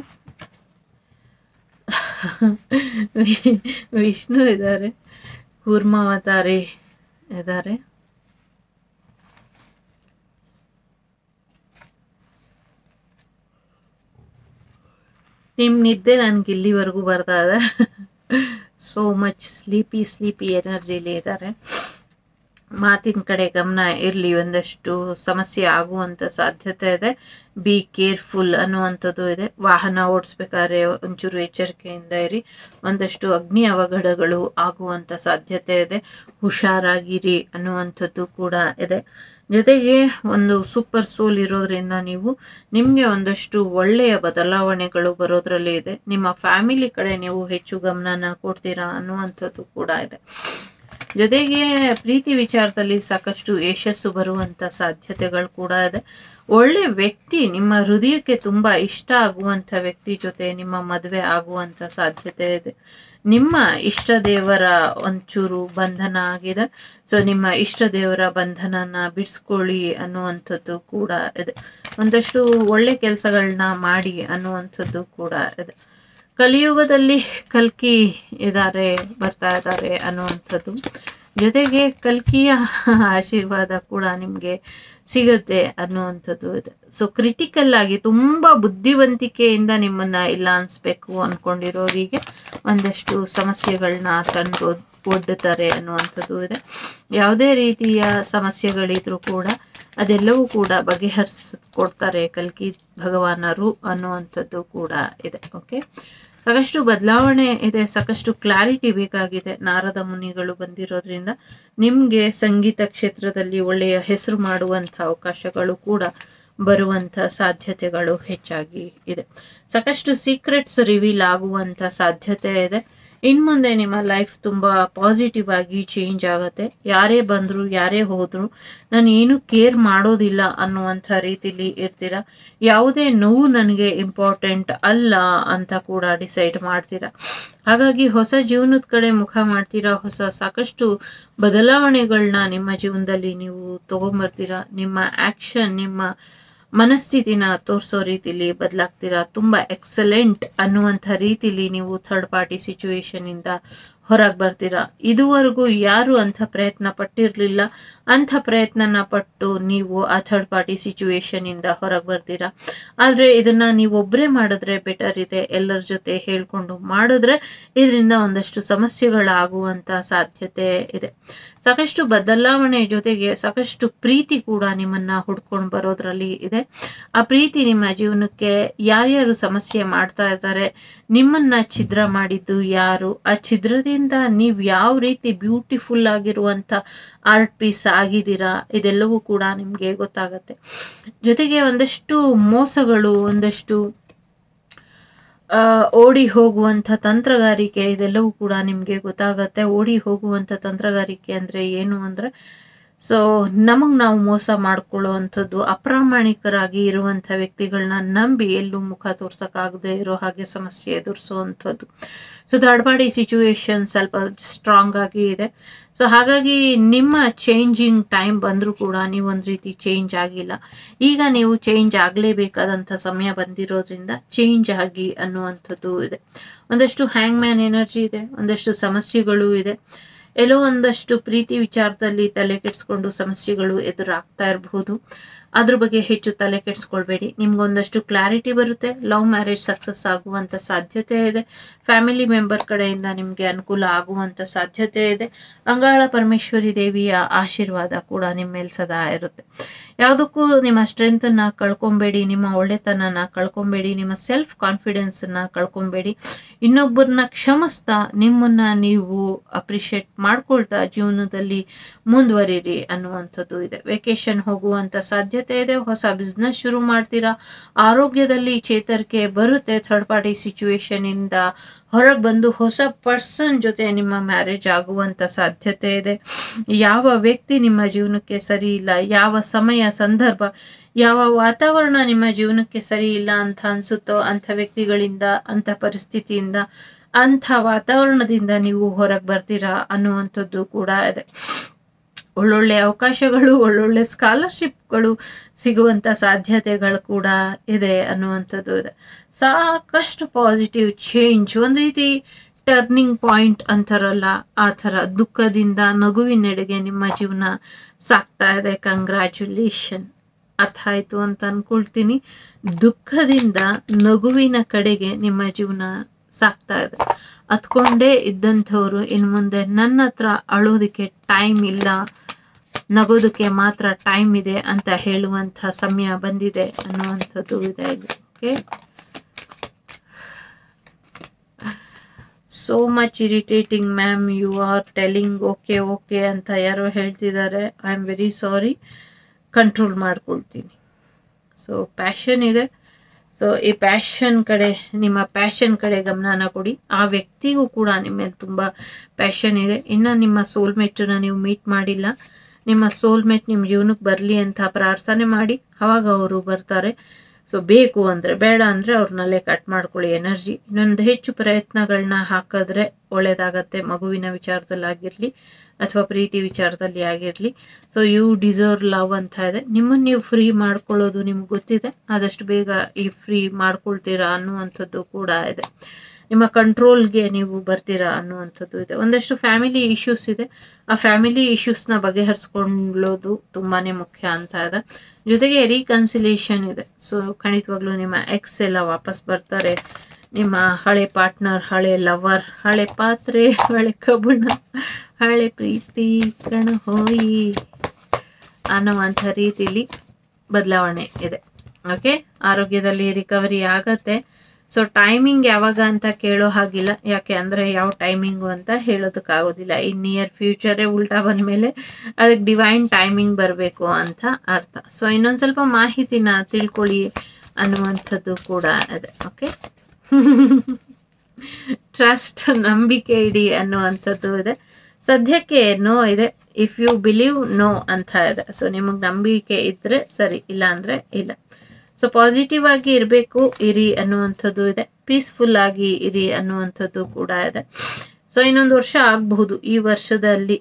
[LAUGHS] ವಿಷ್ಣು ಇದ್ದಾರೆ ಕೂರ್ಮಾವತಾರಿ ಇದ್ದಾರೆ ನಿಮ್ಮ ನಿದ್ದೆ ನನಗೆ ಇಲ್ಲಿವರೆಗೂ ಬರ್ತಾ ಇದೆ ಸೋ ಮಚ್ ಸ್ಲೀಪಿ ಸ್ಲೀಪಿ ಎನರ್ಜಿಲಿ ಇದ್ದಾರೆ ಮಾತಿನ ಕಡೆ ಗಮನ ಇರಲಿ ಒಂದಷ್ಟು ಸಮಸ್ಯೆ ಆಗುವಂಥ ಸಾಧ್ಯತೆ ಇದೆ ಬಿ ಕೇರ್ಫುಲ್ ಅನ್ನುವಂಥದ್ದು ಇದೆ ವಾಹನ ಓಡಿಸ್ಬೇಕಾದ್ರೆ ಒಂಚೂರು ಎಚ್ಚರಿಕೆಯಿಂದ ಇರಿ ಒಂದಷ್ಟು ಅಗ್ನಿ ಅವಘಡಗಳು ಆಗುವಂಥ ಸಾಧ್ಯತೆ ಇದೆ ಹುಷಾರಾಗಿರಿ ಅನ್ನುವಂಥದ್ದು ಕೂಡ ಇದೆ ಜೊತೆಗೆ ಒಂದು ಸೂಪರ್ ಸೋಲ್ ಇರೋದ್ರಿಂದ ನೀವು ನಿಮಗೆ ಒಂದಷ್ಟು ಒಳ್ಳೆಯ ಬದಲಾವಣೆಗಳು ಬರೋದ್ರಲ್ಲಿ ಇದೆ ನಿಮ್ಮ ಫ್ಯಾಮಿಲಿ ಕಡೆ ನೀವು ಹೆಚ್ಚು ಗಮನನ ಕೊಡ್ತೀರಾ ಅನ್ನುವಂಥದ್ದು ಕೂಡ ಇದೆ ಜೊತೆಗೆ ಪ್ರೀತಿ ವಿಚಾರದಲ್ಲಿ ಸಾಕಷ್ಟು ಯಶಸ್ಸು ಬರುವಂಥ ಸಾಧ್ಯತೆಗಳು ಕೂಡ ಇದೆ ಒಳ್ಳೆ ವ್ಯಕ್ತಿ ನಿಮ್ಮ ಹೃದಯಕ್ಕೆ ತುಂಬ ಇಷ್ಟ ಆಗುವಂಥ ವ್ಯಕ್ತಿ ಜೊತೆ ನಿಮ್ಮ ಮದುವೆ ಆಗುವಂಥ ಸಾಧ್ಯತೆ ಇದೆ ನಿಮ್ಮ ಇಷ್ಟ ದೇವರ ಒಂಚೂರು ಬಂಧನ ಆಗಿದೆ ಸೊ ನಿಮ್ಮ ಇಷ್ಟ ದೇವರ ಬಂಧನನ ಬಿಡಿಸ್ಕೊಳ್ಳಿ ಅನ್ನುವಂಥದ್ದು ಕೂಡ ಇದೆ ಒಂದಷ್ಟು ಒಳ್ಳೆ ಕೆಲಸಗಳನ್ನ ಮಾಡಿ ಅನ್ನುವಂಥದ್ದು ಕೂಡ ಇದೆ ಕಲಿಯುಗದಲ್ಲಿ ಕಲ್ಕಿ ಇದ್ದಾರೆ ಬರ್ತಾ ಇದ್ದಾರೆ ಅನ್ನುವಂಥದ್ದು ಜೊತೆಗೆ ಕಲ್ಕಿಯ ಆಶೀರ್ವಾದ ಕೂಡ ನಿಮಗೆ ಸಿಗುತ್ತೆ ಅನ್ನುವಂಥದ್ದು ಇದೆ ಸೊ ಕ್ರಿಟಿಕಲ್ ಆಗಿ ತುಂಬ ಬುದ್ಧಿವಂತಿಕೆಯಿಂದ ನಿಮ್ಮನ್ನು ಇಲ್ಲ ಅನ್ನಿಸ್ಬೇಕು ಅಂದ್ಕೊಂಡಿರೋರಿಗೆ ಒಂದಷ್ಟು ಸಮಸ್ಯೆಗಳನ್ನ ತಂದು ಒಡ್ಡುತ್ತಾರೆ ಅನ್ನುವಂಥದ್ದು ಇದೆ ಯಾವುದೇ ರೀತಿಯ ಸಮಸ್ಯೆಗಳಿದ್ರೂ ಕೂಡ ಅದೆಲ್ಲವೂ ಕೂಡ ಕೊಡ್ತಾರೆ ಕಲ್ಕಿ ಭಗವಾನರು ಅನ್ನುವಂಥದ್ದು ಕೂಡ ಇದೆ ಓಕೆ ಸಾಕಷ್ಟು ಬದಲಾವಣೆ ಇದೆ ಸಾಕಷ್ಟು ಕ್ಲಾರಿಟಿ ಬೇಕಾಗಿದೆ ನಾರದ ಮುನಿಗಳು ಬಂದಿರೋದ್ರಿಂದ ನಿಮಗೆ ಸಂಗೀತ ಕ್ಷೇತ್ರದಲ್ಲಿ ಒಳ್ಳೆಯ ಹೆಸರು ಮಾಡುವಂಥ ಅವಕಾಶಗಳು ಕೂಡ ಬರುವಂಥ ಸಾಧ್ಯತೆಗಳು ಹೆಚ್ಚಾಗಿ ಇದೆ ಸಾಕಷ್ಟು ಸೀಕ್ರೆಟ್ಸ್ ರಿವೀಲ್ ಆಗುವಂಥ ಸಾಧ್ಯತೆ ಇದೆ ಇನ್ಮುಂದೆ ಮುಂದೆ ನಿಮ್ಮ ಲೈಫ್ ತುಂಬ ಪಾಸಿಟಿವ್ ಆಗಿ ಚೇಂಜ್ ಆಗುತ್ತೆ ಯಾರೇ ಬಂದ್ರು ಯಾರೇ ಹೋದ್ರು ನಾನು ಏನು ಕೇರ್ ಮಾಡೋದಿಲ್ಲ ಅನ್ನುವಂಥ ರೀತಿಲಿ ಇರ್ತೀರ ಯಾವುದೇ ನೋವು ನನಗೆ ಇಂಪಾರ್ಟೆಂಟ್ ಅಲ್ಲ ಅಂತ ಕೂಡ ಡಿಸೈಡ್ ಮಾಡ್ತೀರಾ ಹಾಗಾಗಿ ಹೊಸ ಜೀವನದ ಕಡೆ ಮುಖ ಮಾಡ್ತೀರಾ ಹೊಸ ಸಾಕಷ್ಟು ಬದಲಾವಣೆಗಳನ್ನ ನಿಮ್ಮ ಜೀವನದಲ್ಲಿ ನೀವು ತಗೊಂಬರ್ತೀರ ನಿಮ್ಮ ಆ್ಯಕ್ಷನ್ ನಿಮ್ಮ ಮನಸ್ಥಿತಿನ ತೋರಿಸೋ ರೀತಿಲಿ ಬದಲಾಗ್ತೀರಾ ತುಂಬ ಎಕ್ಸಲೆಂಟ್ ಅನ್ನುವಂಥ ರೀತಿಲಿ ನೀವು ಥರ್ಡ್ ಪಾರ್ಟಿ ಇಂದ ಹೊರಗೆ ಬರ್ತೀರಾ ಇದುವರೆಗೂ ಯಾರು ಅಂಥ ಪ್ರಯತ್ನ ಪಟ್ಟಿರಲಿಲ್ಲ ಅಂಥ ಪ್ರಯತ್ನನ ಪಟ್ಟು ನೀವು ಆ ಥರ್ಡ್ ಪಾರ್ಟಿ ಇಂದ ಹೊರಗೆ ಬರ್ತೀರಾ ಆದರೆ ಇದನ್ನ ನೀವು ಒಬ್ಬರೇ ಮಾಡಿದ್ರೆ ಬೆಟರ್ ಇದೆ ಎಲ್ಲರ ಜೊತೆ ಹೇಳ್ಕೊಂಡು ಮಾಡಿದ್ರೆ ಇದರಿಂದ ಒಂದಷ್ಟು ಸಮಸ್ಯೆಗಳಾಗುವಂಥ ಸಾಧ್ಯತೆ ಇದೆ ಸಾಕಷ್ಟು ಬದಲಾವಣೆ ಜೊತೆಗೆ ಸಾಕಷ್ಟು ಪ್ರೀತಿ ಕೂಡ ನಿಮ್ಮನ್ನ ಹುಡ್ಕೊಂಡು ಬರೋದ್ರಲ್ಲಿ ಇದೆ ಆ ಪ್ರೀತಿ ನಿಮ್ಮ ಜೀವನಕ್ಕೆ ಯಾರ್ಯಾರು ಸಮಸ್ಯೆ ಮಾಡ್ತಾ ಇದ್ದಾರೆ ನಿಮ್ಮನ್ನ ಛಿದ್ರ ಮಾಡಿದ್ದು ಯಾರು ಆ ಛಿದ್ರದಿಂದ ನೀವು ಯಾವ ರೀತಿ ಬ್ಯೂಟಿಫುಲ್ ಆಗಿರುವಂಥ ಆರ್ಟ್ ಪೀಸ್ ಆಗಿದ್ದೀರಾ ಇದೆಲ್ಲವೂ ಕೂಡ ನಿಮಗೆ ಗೊತ್ತಾಗತ್ತೆ ಜೊತೆಗೆ ಒಂದಷ್ಟು ಮೋಸಗಳು ಒಂದಷ್ಟು ಓಡಿ ಹೋಗುವಂಥ ತಂತ್ರಗಾರಿಕೆ ಇದೆಲ್ಲವೂ ಕೂಡ ನಿಮಗೆ ಗೊತ್ತಾಗತ್ತೆ ಓಡಿ ಹೋಗುವಂಥ ತಂತ್ರಗಾರಿಕೆ ಅಂದರೆ ಏನು ಅಂದರೆ ಸೊ ನಮಗೆ ನಾವು ಮೋಸ ಮಾಡ್ಕೊಳ್ಳೋವಂಥದ್ದು ಅಂಥದ್ದು ಅಪ್ರಾಮಾಣಿಕರಾಗಿ ಇರುವಂಥ ವ್ಯಕ್ತಿಗಳನ್ನ ನಂಬಿ ಎಲ್ಲೂ ಮುಖ ತೋರ್ಸೋಕ್ಕಾಗದೆ ಇರೋ ಹಾಗೆ ಸಮಸ್ಯೆ ಎದುರಿಸುವಂಥದ್ದು ಸೊ ದಾಡ್ಬಾಡಿ ಸಿಚುವೇಶನ್ ಸ್ವಲ್ಪ ಸ್ಟ್ರಾಂಗ್ ಆಗಿ ಇದೆ ಸೊ ಹಾಗಾಗಿ ನಿಮ್ಮ ಚೇಂಜಿಂಗ್ ಟೈಮ್ ಬಂದರೂ ಕೂಡ ನೀವೊಂದು ರೀತಿ ಚೇಂಜ್ ಆಗಿಲ್ಲ ಈಗ ನೀವು ಚೇಂಜ್ ಆಗಲೇಬೇಕಾದಂಥ ಸಮಯ ಬಂದಿರೋದ್ರಿಂದ ಚೇಂಜ್ ಆಗಿ ಅನ್ನುವಂಥದ್ದು ಇದೆ ಒಂದಷ್ಟು ಹ್ಯಾಂಗ್ ಮ್ಯಾನ್ ಎನರ್ಜಿ ಇದೆ ಒಂದಷ್ಟು ಸಮಸ್ಯೆಗಳು ಇದೆ ಎಲ್ಲೋ ಒಂದಷ್ಟು ಪ್ರೀತಿ ವಿಚಾರದಲ್ಲಿ ತಲೆ ಕೆಡಿಸ್ಕೊಂಡು ಸಮಸ್ಯೆಗಳು ಎದುರಾಗ್ತಾ ಇರಬಹುದು ಅದ್ರ ಬಗ್ಗೆ ಹೆಚ್ಚು ತಲೆ ಕೆಡಿಸ್ಕೊಳ್ಬೇಡಿ ಒಂದಷ್ಟು ಕ್ಲಾರಿಟಿ ಬರುತ್ತೆ ಲವ್ ಮ್ಯಾರೇಜ್ ಸಕ್ಸಸ್ ಆಗುವಂಥ ಸಾಧ್ಯತೆ ಇದೆ ಫ್ಯಾಮಿಲಿ ಮೆಂಬರ್ ಕಡೆಯಿಂದ ನಿಮಗೆ ಅನುಕೂಲ ಆಗುವಂಥ ಸಾಧ್ಯತೆ ಇದೆ ಅಂಗಾಳ ಪರಮೇಶ್ವರಿ ದೇವಿಯ ಆಶೀರ್ವಾದ ಕೂಡ ನಿಮ್ಮ ಮೇಲೆ ಸದಾ ಇರುತ್ತೆ ಯಾವುದಕ್ಕೂ ನಿಮ್ಮ ಸ್ಟ್ರೆಂತನ್ನು ಕಳ್ಕೊಬೇಡಿ ನಿಮ್ಮ ಒಳ್ಳೆತನನ ಕಳ್ಕೊಬೇಡಿ ನಿಮ್ಮ ಸೆಲ್ಫ್ ಕಾನ್ಫಿಡೆನ್ಸನ್ನು ಕಳ್ಕೊಬೇಡಿ ಇನ್ನೊಬ್ಬರನ್ನ ಕ್ಷಮಿಸ್ತಾ ನಿಮ್ಮನ್ನ ನೀವು ಅಪ್ರಿಷಿಯೇಟ್ ಮಾಡ್ಕೊಳ್ತಾ ಜೀವನದಲ್ಲಿ ಮುಂದುವರಿರಿ ಅನ್ನುವಂಥದ್ದು ಇದೆ ವೆಕೇಶನ್ ಹೋಗುವಂಥ ಸಾಧ್ಯತೆ ಇದೆ ಹೊಸ ಬಿಸ್ನೆಸ್ ಶುರು ಮಾಡ್ತೀರಾ ಆರೋಗ್ಯದಲ್ಲಿ ಚೇತರಿಕೆ ಬರುತ್ತೆ ಥರ್ಡ್ ಪಾರ್ಟಿ ಇಂದ ಹೊರಗೆ ಬಂದು ಹೊಸ ಪರ್ಸನ್ ಜೊತೆ ನಿಮ್ಮ ಮ್ಯಾರೇಜ್ ಆಗುವಂಥ ಸಾಧ್ಯತೆ ಇದೆ ಯಾವ ವ್ಯಕ್ತಿ ನಿಮ್ಮ ಜೀವನಕ್ಕೆ ಸರಿ ಇಲ್ಲ ಯಾವ ಸಮಯ ಸಂದರ್ಭ ಯಾವ ವಾತಾವರಣ ನಿಮ್ಮ ಜೀವನಕ್ಕೆ ಸರಿ ಇಲ್ಲ ಅಂತ ಅನ್ಸುತ್ತೋ ಅಂಥ ವ್ಯಕ್ತಿಗಳಿಂದ ಅಂಥ ಪರಿಸ್ಥಿತಿಯಿಂದ ಅಂಥ ವಾತಾವರಣದಿಂದ ನೀವು ಹೊರಗೆ ಬರ್ತೀರಾ ಅನ್ನುವಂಥದ್ದು ಕೂಡ ಇದೆ ಒಳ್ಳೊಳ್ಳೆ ಅವಕಾಶಗಳು ಒಳ್ಳೊಳ್ಳೆ ಸ್ಕಾಲರ್ಶಿಪ್ಗಳು ಸಿಗುವಂಥ ಸಾಧ್ಯತೆಗಳು ಕೂಡ ಇದೆ ಅನ್ನುವಂಥದ್ದು ಇದೆ ಸಾಕಷ್ಟು ಪಾಸಿಟಿವ್ ಚೇಂಜ್ ಒಂದು ರೀತಿ ಟರ್ನಿಂಗ್ ಪಾಯಿಂಟ್ ಅಂತಾರಲ್ಲ ಆ ಥರ ದುಃಖದಿಂದ ನಗುವಿನೆಡೆಗೆ ನಿಮ್ಮ ಜೀವನ ಸಾಕ್ತಾ ಇದೆ ಕಂಗ್ರ್ಯಾಚುಲೇಷನ್ ಅರ್ಥ ಆಯಿತು ಅಂತ ಅಂದ್ಕೊಳ್ತೀನಿ ದುಃಖದಿಂದ ನಗುವಿನ ಕಡೆಗೆ ನಿಮ್ಮ ಜೀವನ ಸಾಕ್ತಾ ಇದೆ ಅತ್ಕೊಂಡೇ ಇದ್ದಂಥವ್ರು ಇನ್ನು ಮುಂದೆ ನನ್ನ ಹತ್ರ ಅಳೋದಕ್ಕೆ ಟೈಮ್ ಇಲ್ಲ ನಗೋದಕ್ಕೆ ಮಾತ್ರ ಟೈಮ್ ಇದೆ ಅಂತ ಹೇಳುವಂಥ ಸಮಯ ಬಂದಿದೆ ಅನ್ನುವಂಥದ್ದು ಇದೆ okay so much irritating ma'am you are telling okay okay ಅಂತ ಯಾರೋ ಹೇಳ್ತಿದ್ದಾರೆ I am very sorry control ಮಾಡ್ಕೊಳ್ತೀನಿ ಸೊ ಪ್ಯಾಷನ್ ಇದೆ ಸೊ ಈ ಪ್ಯಾಷನ್ ಕಡೆ ನಿಮ್ಮ ಪ್ಯಾಷನ್ ಕಡೆ ಗಮನನ ಕೊಡಿ ಆ ವ್ಯಕ್ತಿಗೂ ಕೂಡ ನಿಮ್ಮ ಮೇಲೆ ತುಂಬ ಪ್ಯಾಷನ್ ಇದೆ ಇನ್ನು ನಿಮ್ಮ ಸೋಲ್ಮೇಟನ್ನು ನೀವು ಮೀಟ್ ಮಾಡಿಲ್ಲ ನಿಮ್ಮ ಸೋಲ್ಮೇಟ್ ನಿಮ್ಮ ಜೀವನಕ್ಕೆ ಬರಲಿ ಅಂತ ಪ್ರಾರ್ಥನೆ ಮಾಡಿ ಅವಾಗ ಅವರು ಬರ್ತಾರೆ ಸೊ ಬೇಕು ಅಂದರೆ ಬೇಡ ಅಂದರೆ ಅವ್ರನ್ನಲ್ಲೇ ಕಟ್ ಮಾಡ್ಕೊಳ್ಳಿ ಎನರ್ಜಿ ಇನ್ನೊಂದು ಹೆಚ್ಚು ಪ್ರಯತ್ನಗಳನ್ನ ಹಾಕಿದ್ರೆ ಒಳ್ಳೆಯದಾಗತ್ತೆ ಮಗುವಿನ ವಿಚಾರದಲ್ಲಿ ಆಗಿರಲಿ ಅಥವಾ ಪ್ರೀತಿ ವಿಚಾರದಲ್ಲಿ ಆಗಿರಲಿ ಸೊ ಯು ಡಿಸರ್ವ್ ಲವ್ ಅಂತ ಇದೆ ನಿಮ್ಮನ್ನು ನೀವು ಫ್ರೀ ಮಾಡ್ಕೊಳ್ಳೋದು ನಿಮ್ಗೆ ಗೊತ್ತಿದೆ ಆದಷ್ಟು ಬೇಗ ಈ ಫ್ರೀ ಮಾಡ್ಕೊಳ್ತೀರಾ ಅನ್ನುವಂಥದ್ದು ಕೂಡ ಇದೆ ನಿಮ್ಮ ಕಂಟ್ರೋಲ್ಗೆ ನೀವು ಬರ್ತೀರಾ ಅನ್ನುವಂಥದ್ದು ಇದೆ ಒಂದಷ್ಟು ಫ್ಯಾಮಿಲಿ ಇಶ್ಯೂಸ್ ಇದೆ ಆ ಫ್ಯಾಮಿಲಿ ಇಶ್ಯೂಸ್ನ ಬಗೆಹರಿಸ್ಕೊಳ್ಳೋದು ತುಂಬಾ ಮುಖ್ಯ ಅಂತ ಇದೆ ಜೊತೆಗೆ ರೀಕನ್ಸಿಲೇಷನ್ ಇದೆ ಸೊ ಖಂಡಿತವಾಗ್ಲೂ ನಿಮ್ಮ ಎಕ್ಸ್ ಎಲ್ಲ ವಾಪಸ್ ಬರ್ತಾರೆ ನಿಮ್ಮ ಹಳೆ ಪಾರ್ಟ್ನರ್ ಹಳೆ ಲವರ್ ಹಳೆ ಪಾತ್ರೆ ಹಳೆ ಕಬಣ ಹಳೆ ಪ್ರೀತಿ ಕಣ ಹೋಯಿ ಅನ್ನುವಂಥ ರೀತಿಯಲ್ಲಿ ಬದಲಾವಣೆ ಇದೆ ಓಕೆ ಆರೋಗ್ಯದಲ್ಲಿ ರಿಕವರಿ ಆಗತ್ತೆ ಸೊ ಟೈಮಿಂಗ್ ಯಾವಾಗ ಅಂತ ಕೇಳೋ ಹಾಗಿಲ್ಲ ಯಾಕೆ ಅಂದರೆ ಯಾವ ಟೈಮಿಂಗು ಅಂತ ಹೇಳೋದಕ್ಕಾಗೋದಿಲ್ಲ ಇನ್ ನಿಯರ್ ಫ್ಯೂಚರೇ ಉಲ್ಟಾ ಬಂದ ಮೇಲೆ ಅದಕ್ಕೆ ಡಿವೈನ್ ಟೈಮಿಂಗ್ ಬರಬೇಕು ಅಂತ ಅರ್ಥ ಸೊ ಇನ್ನೊಂದು ಸ್ವಲ್ಪ ಮಾಹಿತಿನ ತಿಳ್ಕೊಳ್ಳಿ ಅನ್ನುವಂಥದ್ದು ಕೂಡ ಇದೆ ಓಕೆ ಟ್ರಸ್ಟ್ ನಂಬಿಕೆ ಇಡಿ ಅನ್ನುವಂಥದ್ದು ಇದೆ ಸದ್ಯಕ್ಕೆ ನೋ ಇದೆ ಇಫ್ ಯು ಬಿಲೀವ್ ನೋ ಅಂತ ಇದೆ ಸೊ ನಿಮಗೆ ನಂಬಿಕೆ ಇದ್ದರೆ ಸರಿ ಇಲ್ಲ ಅಂದರೆ ಇಲ್ಲ ಸೊ ಪಾಸಿಟಿವ್ ಆಗಿ ಇರಬೇಕು ಇರಿ ಅನ್ನುವಂಥದ್ದು ಇದೆ ಪೀಸ್ಫುಲ್ ಆಗಿ ಇರಿ ಅನ್ನುವಂಥದ್ದು ಕೂಡ ಇದೆ ಸೊ ಇನ್ನೊಂದು ವರ್ಷ ಆಗಬಹುದು ಈ ವರ್ಷದಲ್ಲಿ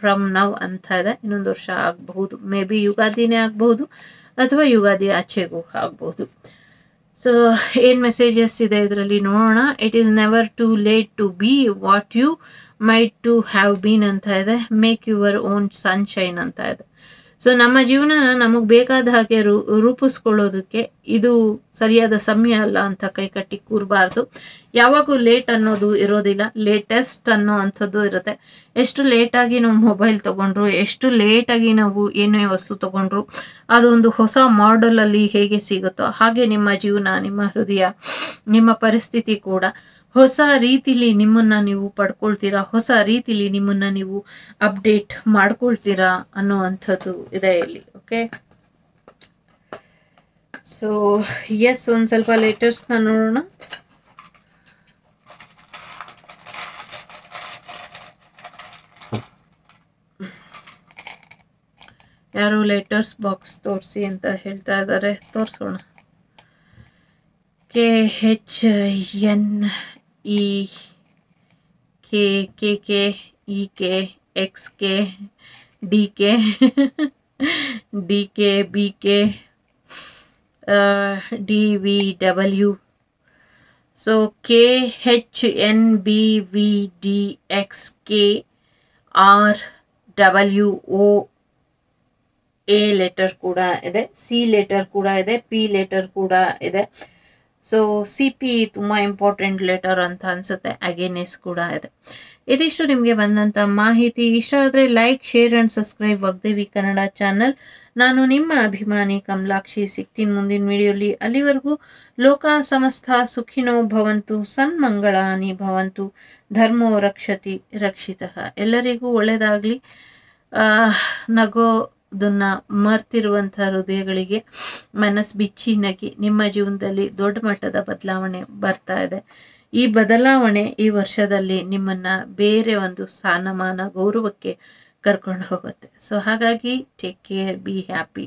ಫ್ರಮ್ ನವ್ ಅಂತ ಇದೆ ಇನ್ನೊಂದು ವರ್ಷ ಆಗಬಹುದು ಮೇ ಬಿ ಯುಗಾದಿನೇ ಆಗಬಹುದು ಅಥವಾ ಯುಗಾದಿ ಆಚೆಗೂ ಆಗಬಹುದು ಸೊ ಏನು ಮೆಸೇಜಸ್ ಇದೆ ಇದರಲ್ಲಿ ನೋಡೋಣ it is never too late to be what you might to have been ಅಂತ ಇದೆ ಮೇಕ್ ಯುವರ್ ಓನ್ ಸನ್ಶೈನ್ ಅಂತ ಇದೆ ಸೊ ನಮ್ಮ ಜೀವನನ ನಮಗೆ ಬೇಕಾದ ಹಾಗೆ ರೂ ರೂಪಿಸ್ಕೊಳ್ಳೋದಕ್ಕೆ ಇದು ಸರಿಯಾದ ಸಮಯ ಅಲ್ಲ ಅಂತ ಕೈಕಟ್ಟಿ ಕೂರಬಾರ್ದು ಯಾವಾಗೂ ಲೇಟ್ ಅನ್ನೋದು ಇರೋದಿಲ್ಲ ಲೇಟೆಸ್ಟ್ ಅನ್ನೋ ಅಂಥದ್ದು ಇರುತ್ತೆ ಎಷ್ಟು ಲೇಟಾಗಿ ನಾವು ಮೊಬೈಲ್ ತೊಗೊಂಡ್ರು ಎಷ್ಟು ಲೇಟಾಗಿ ನಾವು ಏನೇ ವಸ್ತು ತೊಗೊಂಡ್ರು ಅದೊಂದು ಹೊಸ ಮಾಡಲಲ್ಲಿ ಹೇಗೆ ಸಿಗುತ್ತೋ ಹಾಗೆ ನಿಮ್ಮ ಜೀವನ ನಿಮ್ಮ ಹೃದಯ ನಿಮ್ಮ ಪರಿಸ್ಥಿತಿ ಕೂಡ ಹೊಸ ರೀತಿಲಿ ನಿಮ್ಮನ್ನು ನೀವು ಪಡ್ಕೊಳ್ತೀರಾ ಹೊಸ ರೀತಿಲಿ ನಿಮ್ಮನ್ನು ನೀವು ಅಪ್ಡೇಟ್ ಮಾಡ್ಕೊಳ್ತೀರಾ ಅನ್ನುವಂಥದ್ದು ಇದೆ ಇಲ್ಲಿ ಓಕೆ ಸೊ ಎಸ್ ಒಂದು ಸ್ವಲ್ಪ ಲೆಟರ್ಸ್ನ ನೋಡೋಣ ಯಾರು ಲೆಟರ್ಸ್ ಬಾಕ್ಸ್ ತೋರಿಸಿ ಅಂತ ಹೇಳ್ತಾ ಇದ್ದಾರೆ ತೋರಿಸೋಣ K H N E K K K E K X K D K D K B K D V W so K H N B V D X K R W O A letter कूड़ा ಇದೆ सी letter कूड़ा ಇದೆ P letter कूड़ा ಇದೆ so C P ತುಂಬ important letter ಅಂತ ಅನ್ಸುತ್ತೆ ಅಗೇನೆಸ್ ಕೂಡ ಇದೆ ಇದಿಷ್ಟು ನಿಮಗೆ ಬಂದಂಥ ಮಾಹಿತಿ ಇಷ್ಟ ಆದರೆ like share and subscribe Vagdevi Kannada channel ನಾನು ನಿಮ್ಮ ಅಭಿಮಾನಿ ಕಮಲಾಕ್ಷಿ ಸಿಗ್ತೀನಿ ಮುಂದಿನ ವಿಡಿಯೋಲಿ ಅಲ್ಲಿವರೆಗೂ ಲೋಕ ಸಮಸ್ತ ಸುಖಿನೋ ಭವಂತು ಸನ್ಮಂಗಳಾನಿ ಭವಂತು ಧರ್ಮೋ ರಕ್ಷತಿ ರಕ್ಷಿತ ಎಲ್ಲರಿಗೂ ಒಳ್ಳೆಯದಾಗಲಿ ನಗೋ ಅದನ್ನ ಮರ್ತಿರುವಂತಹ ಹೃದಯಗಳಿಗೆ ಮನಸ್ಸು ಬಿಚ್ಚಿ ನಗಿ ನಿಮ್ಮ ಜೀವನದಲ್ಲಿ ದೊಡ್ಡ ಮಟ್ಟದ ಬದಲಾವಣೆ ಬರ್ತಾ ಇದೆ ಈ ಬದಲಾವಣೆ ಈ ವರ್ಷದಲ್ಲಿ ನಿಮ್ಮನ್ನ ಬೇರೆ ಒಂದು ಸ್ಥಾನಮಾನ ಗೌರವಕ್ಕೆ ಕರ್ಕೊಂಡು ಹೋಗುತ್ತೆ ಸೊ ಹಾಗಾಗಿ ಟೇಕ್ ಕೇರ್ ಬಿ ಹ್ಯಾಪಿ